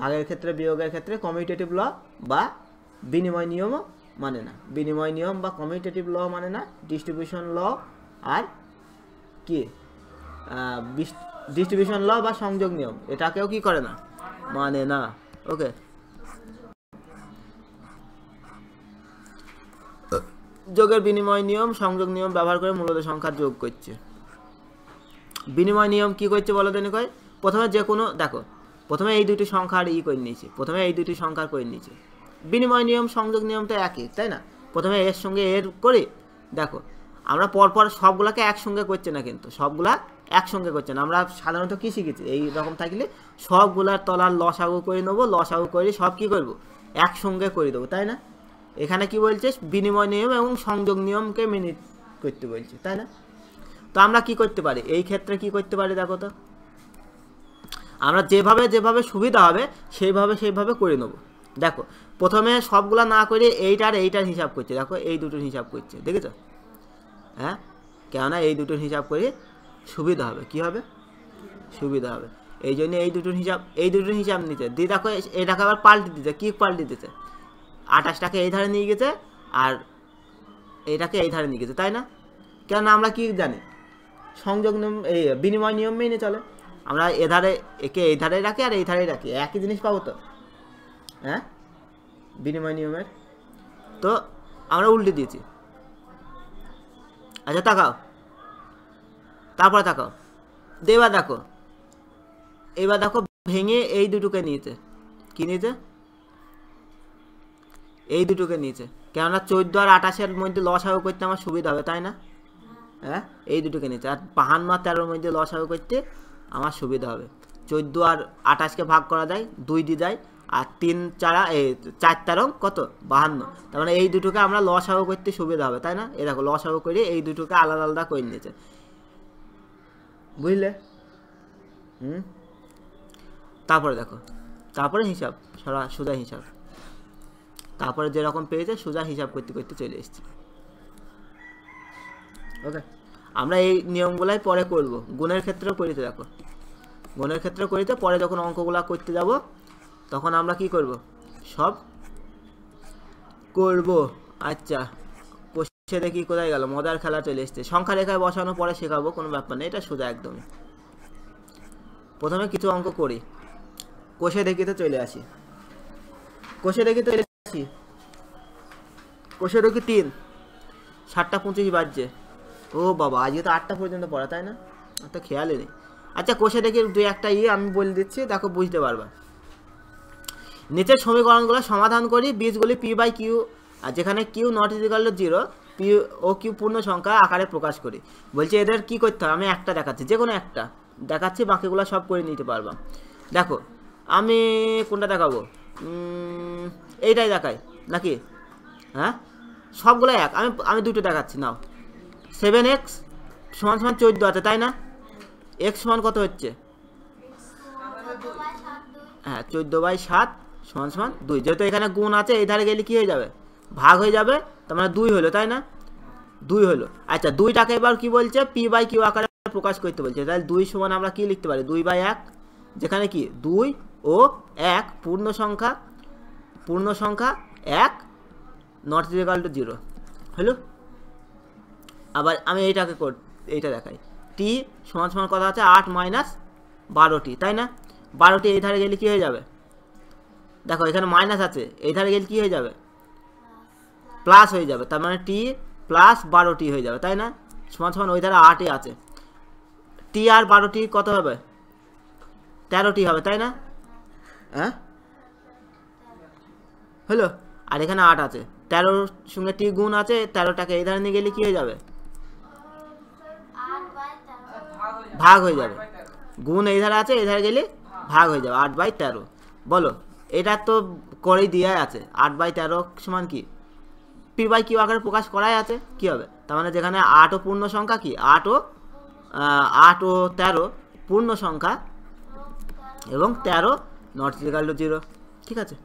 ভাগের ক্ষেত্রে বিয়োগের ক্ষেত্রে কমিউটেটিভ ল বা বিনিময় নিয়মও মানে না বিনিময় নিয়ম বা কমিউটেটিভ ল মানে না ডিস্ট্রিবিউশন ল আর কি ডিস্ট্রিবিউশন ল বা সংযোগ নিয়ম এটাকেও কি করে না মানে না ওকে যোগের বিনিময় নিয়ম সংযোগ নিয়ম ব্যবহার করে মূলত সংখ্যার যোগ করছে বিনিময় নিয়ম কি করছে বলো দেন কয় প্রথমে যে কোনো দেখো প্রথমে এই দুটি সংখ্যার ই করে নিয়েছে প্রথমে এই দুটি সংখ্যার করে নিয়েছে বিনিময় নিয়ম সংযোগ নিয়ম তো একই তাই না প্রথমে এর সঙ্গে এর করে দেখো আমরা পরপর সবগুলোকে একসঙ্গে করছি না কিন্তু সবগুলা একসঙ্গে করছেন আমরা সাধারণত কী শিখেছি এই রকম থাকলে সবগুলার তলার লসাগু করে নেবো লসাগু করে সব কী করবো একসঙ্গে করে দেবো তাই না এখানে কি বলছে বিনিময় নিয়ম এবং সংযোগ নিয়মকে মেনে করতে বলছে তাই না তো আমরা কি করতে পারি এই ক্ষেত্রে কি করতে পারি দেখো তো আমরা যেভাবে যেভাবে সুবিধা হবে সেইভাবে সেইভাবে করে নেব দেখো প্রথমে সবগুলা না করে এইটার এইটার হিসাব করছে দেখো এই দুটোর হিসাব করছে দেখেছো হ্যাঁ কেননা এই দুটোর হিসাব করে সুবিধা হবে কি হবে সুবিধা হবে এই জন্য এই দুটোর হিসাব এই দুটোর হিসাব নিতে দিয়ে দেখো এটাকে আবার পাল্টে দিতে কি পাল্টে দিতে আটাশটাকে এই ধারে নিয়ে গেছে আর এটাকে এই ধারে নিয়ে গেছে তাই না কেননা আমরা কি জানি সংযোগ নিয়ম এই বিনিময় নিয়ম মেনে চলে আমরা এধারে একে এই ধারে রাখি আর এই ধারে রাখি একই জিনিস পাবো তো হ্যাঁ বিনিময় নিয়মের তো আমরা উল্টে দিয়েছি আচ্ছা তাকাও তারপরে তাকাও দেবা দেখো এবার দেখো ভেঙে এই দুটোকে নিয়েছে কি নিয়েছে এই দুটোকে নিয়েছে কেননা চোদ্দো আর আঠাশের মধ্যে লসাগু করতে আমার সুবিধা হবে তাই না হ্যাঁ এই দুটোকে নিয়েছে আর বাহান্ন আর তেরোর মধ্যে লসাগু করতে আমার সুবিধা হবে চোদ্দো আর আঠাশকে ভাগ করা যায় দুই দিয়ে যায় আর তিন চারা এই চার তারং কত বাহান্ন তার মানে এই দুটোকে আমরা লসাগু করতে সুবিধা হবে তাই না এ দেখো লসাগু করে এই দুটোকে আলাদা আলাদা করে নিয়েছে বুঝলে হুম তারপরে দেখো তারপরে হিসাব সারা সোজা হিসাব তারপরে যেরকম পেয়েছে সোজা হিসাব করতে করতে চলে এসছে ওকে আমরা এই নিয়মগুলাই পরে করব গুণের ক্ষেত্রেও করিতে দেখো গুণের ক্ষেত্রে করিতে পরে যখন অঙ্কগুলা করতে যাব তখন আমরা কি করব সব করব আচ্ছা কোষে দেখি কোথায় গেল মজার খেলা চলে এসছে সংখ্যা রেখায় বসানো পরে শেখাবো কোনো ব্যাপার নেই এটা সোজা একদম প্রথমে কিছু অঙ্ক করি কোষে দেখিতে চলে আসি কোষে দেখি চলে আসি কোষে দেখি তিন সাতটা পঁচিশ বাজছে ও বাবা আজকে তো আটটা পর্যন্ত পড়া তাই না অত খেয়ালই নেই আচ্ছা কোষে দেখি দু একটা ইয়ে আমি বলে দিচ্ছি দেখো বুঝতে পারবা নিচের সমীকরণগুলো সমাধান করি বীজগুলি পি বাই কিউ যেখানে Q not is equal to zero P ও কিউ পূর্ণ সংখ্যা আকারে প্রকাশ করি বলছি এদের কি করতে হবে আমি একটা দেখাচ্ছি যে কোনো একটা দেখাচ্ছি বাকিগুলো সব করে নিতে পারবা দেখো আমি কোনটা দেখাবো এইটাই দেখাই নাকি হ্যাঁ সবগুলো এক আমি আমি দুটো দেখাচ্ছি নাও সেভেন এক্স সমান সমান চোদ্দো আছে তাই না এক্স সমান কত হচ্ছে হ্যাঁ চোদ্দো বাই সাত সমান সমান দুই যেহেতু এখানে গুণ আছে এই ধারে গেলে কী হয়ে যাবে ভাগ হয়ে যাবে তার মানে দুই হলো তাই না দুই হলো আচ্ছা দুইটাকে এবার কি বলছে পি বাই কিউ আকারে প্রকাশ করতে বলছে তাহলে দুই সমান আমরা কি লিখতে পারি দুই বাই এক যেখানে কি দুই ও এক পূর্ণ সংখ্যা পূর্ণ সংখ্যা এক নট ইজিক্যাল টু জিরো হলো আবার আমি এইটাকে এইটা দেখাই টি সমান সমান কথা আছে আট মাইনাস বারোটি তাই না বারোটি এই ধারে গেলে কী হয়ে যাবে দেখো এখানে মাইনাস আছে এই ধারে গেলে কী হয়ে যাবে প্লাস হয়ে যাবে তার মানে টি প্লাস বারোটি হয়ে যাবে তাই না সমান সমান ওই ধারে আটই আছে টি আর বারোটি কত হবে তেরোটি হবে তাই না হ্যাঁ হলো আর এখানে আট আছে তেরোর সঙ্গে টি গুণ আছে তেরোটাকে এই ধারে নিয়ে গেলে কী হয়ে যাবে ভাগ হয়ে যাবে গুণ এই ধারে আছে এই ধারে গেলে ভাগ হয়ে যাবে আট বাই তেরো বলো এটা তো করেই দেওয়াই আছে আট বাই তেরো সমান কি পি বাই কিউ আকারে প্রকাশ করাই আছে কি হবে তার মানে যেখানে আট ও পূর্ণ সংখ্যা কি আট ও আট ও তেরো পূর্ণ সংখ্যা এবং তেরো নট ইকাল টু জিরো ঠিক আছে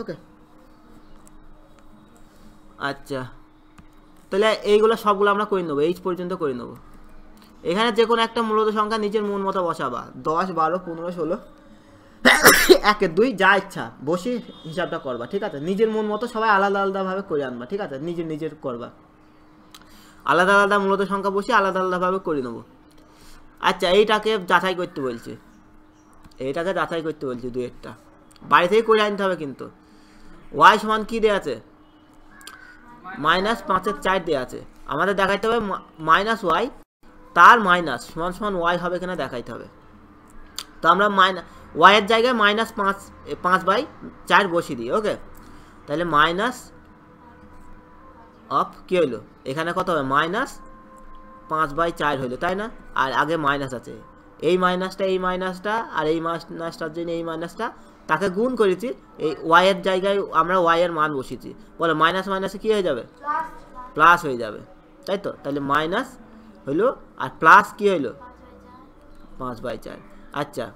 ওকে আচ্ছা তাহলে এইগুলো সবগুলো আমরা করে নেবো এইচ পর্যন্ত করে নেবো এখানে যে কোনো একটা মূলত সংখ্যা নিজের মন মতো বসাবা দশ বারো পনেরো ষোলো একে দুই যা ইচ্ছা বসে হিসাবটা করবা ঠিক আছে নিজের মন মতো সবাই আলাদা আলাদাভাবে করে আনবা ঠিক আছে নিজের নিজের করবা আলাদা আলাদা মূলত সংখ্যা বসে আলাদা আলাদাভাবে করে নেবো আচ্ছা এইটাকে যাচাই করতে বলছে এইটাকে যাচাই করতে বলছে দু একটা বাড়ি থেকে করে আনতে হবে কিন্তু ওয়াই সমান কী দেওয়া আছে মাইনাস পাঁচের চার দেওয়া আছে আমাদের দেখাইতে হবে মাইনাস ওয়াই তার মাইনাস সমান সমান ওয়াই হবে কিনা দেখাইতে হবে তো আমরা মাইনাস ওয়াইয়ের জায়গায় মাইনাস পাঁচ পাঁচ বাই চার বসিয়ে দিই ওকে তাহলে মাইনাস অফ কী হলো এখানে কত হবে মাইনাস পাঁচ বাই চার হলো তাই না আর আগে মাইনাস আছে এই মাইনাসটা এই মাইনাসটা আর এই মাইনাসটার জন্য এই মাইনাসটা তাকে গুণ করেছি এই ওয়াইয়ের জায়গায় আমরা ওয়াইয়ের মান বসিয়েছি বলো মাইনাস মাইনাসে কী হয়ে যাবে প্লাস হয়ে যাবে তাই তো তাহলে মাইনাস হইলো আর প্লাস কী হইলো পাঁচ বাই চার আচ্ছা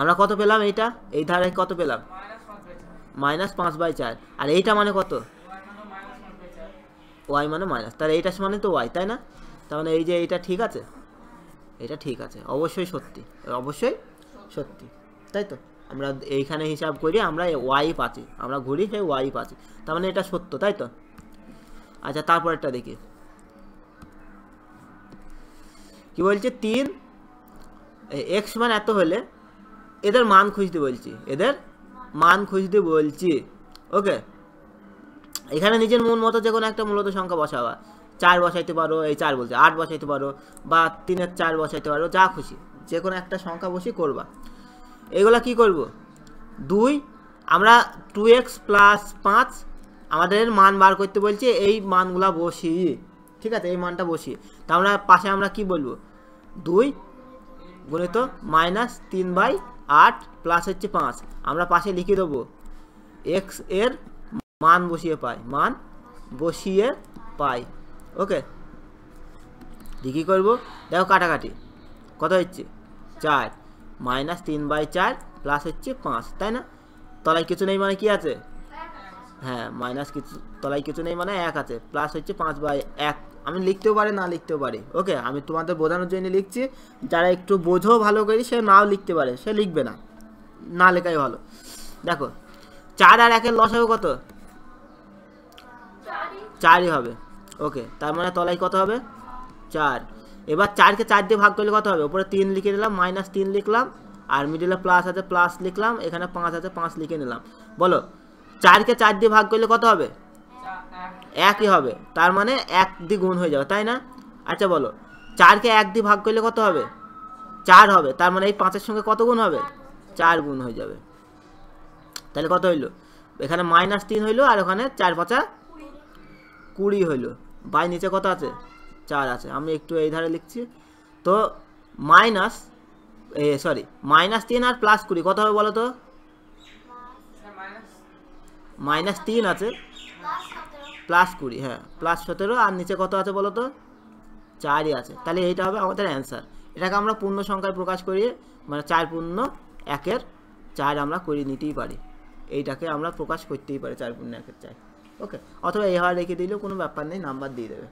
আমরা কত পেলাম এইটা এই ধারে কত পেলাম মাইনাস পাঁচ বাই চার আর এইটা মানে কত ওয়াই মানে মাইনাস তাহলে এইটা মানে তো ওয়াই তাই না তার মানে এই যে এইটা ঠিক আছে এটা ঠিক আছে অবশ্যই সত্যি অবশ্যই সত্যি তাই তো আমরা এইখানে হিসাব করি আমরা ওয়াই পাচ্ছি আমরা ঘুরি সেই ওয়াই পাচ্ছি তার মানে এটা সত্য তাই তো আচ্ছা একটা দেখি কি বলছে তিন এক্স মান এত হলে এদের মান খুঁজতে বলছি এদের মান খুঁজতে বলছি ওকে এখানে নিজের মন মতো যে কোনো একটা মূলত সংখ্যা বসাবা চার বসাইতে পারো এই চার বলছে আট বসাইতে পারো বা তিনের চার বসাইতে পারো যা খুশি যে কোনো একটা সংখ্যা বসে করবা এগুলা কি করব দুই আমরা টু এক্স প্লাস পাঁচ আমাদের মান বার করতে বলছে এই মানগুলা বসি ঠিক আছে এই মানটা বসি তা আমরা পাশে আমরা কি বলবো দুই গুণিত মাইনাস তিন বাই আট প্লাস হচ্ছে পাঁচ আমরা পাশে লিখে দেবো এক্স এর মান বসিয়ে পাই মান বসিয়ে পাই ওকে লিখি করবো দেখো কাটাকাটি কত হচ্ছে চার মাইনাস তিন বাই চার প্লাস হচ্ছে পাঁচ তাই না তলায় কিছু নেই মানে কি আছে হ্যাঁ মাইনাস কিছু তলায় কিছু নেই মানে এক আছে প্লাস হচ্ছে পাঁচ বাই এক আমি লিখতেও পারি না লিখতেও পারি ওকে আমি তোমাদের বোঝানোর জন্য লিখছি যারা একটু বোঝো ভালো করি সে নাও লিখতে পারে সে লিখবে না না লেখাই ভালো দেখো চার আর একের হবে কত চারই হবে ওকে তার মানে তলায় কত হবে চার এবার চারকে চার দিয়ে ভাগ করলে কত হবে ওপরে তিন লিখে নিলাম মাইনাস তিন লিখলাম আর মিডিলে প্লাস আছে প্লাস লিখলাম এখানে পাঁচ আছে পাঁচ লিখে নিলাম বলো চারকে চার দিয়ে ভাগ করলে কত হবে একই হবে তার মানে এক দি গুণ হয়ে যাবে তাই না আচ্ছা বলো চারকে এক দি ভাগ করলে কত হবে চার হবে তার মানে এই পাঁচের সঙ্গে কত গুণ হবে চার গুণ হয়ে যাবে তাহলে কত হইলো এখানে মাইনাস তিন হইলো আর ওখানে চার পাঁচা কুড়ি হইলো বাই নিচে কত আছে চার আছে আমি একটু এই ধারে লিখছি তো মাইনাস এ সরি মাইনাস তিন আর প্লাস কুড়ি কত হবে বলো তো মাইনাস তিন আছে প্লাস কুড়ি হ্যাঁ প্লাস সতেরো আর নিচে কত আছে বলো তো চারই আছে তাহলে এইটা হবে আমাদের অ্যান্সার এটাকে আমরা পূর্ণ সংখ্যায় প্রকাশ করিয়ে মানে চার পূর্ণ একের চার আমরা করে নিতেই পারি এইটাকে আমরা প্রকাশ করতেই পারি চার পূর্ণ একের চাই ওকে অথবা এই হার রেখে দিলেও কোনো ব্যাপার নেই নাম্বার দিয়ে দেবে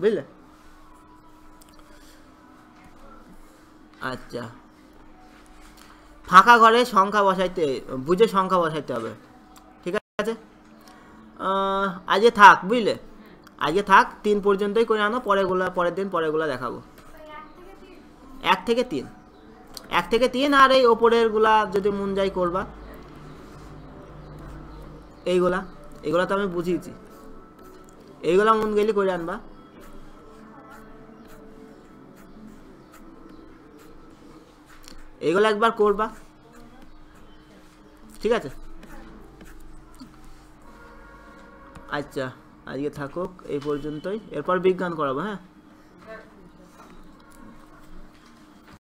বুঝলে আচ্ছা ফাঁকা ঘরে সংখ্যা বসাইতে বুঝে সংখ্যা বসাইতে হবে আছে আজকে থাক বুঝলে আজকে থাক তিন পর্যন্তই করে আনো পরেগুলো পরের দিন পরেগুলো দেখাবো এক থেকে তিন এক থেকে তিন আর এই ওপরেরগুলা যদি মন যাই করবা এইগুলা এগুলা তো আমি বুঝিয়েছি এইগুলা মন গেলে করে আনবা এইগুলা একবার করবা ঠিক আছে আচ্ছা আজকে থাকুক এই পর্যন্তই এরপর বিজ্ঞান করাবো হ্যাঁ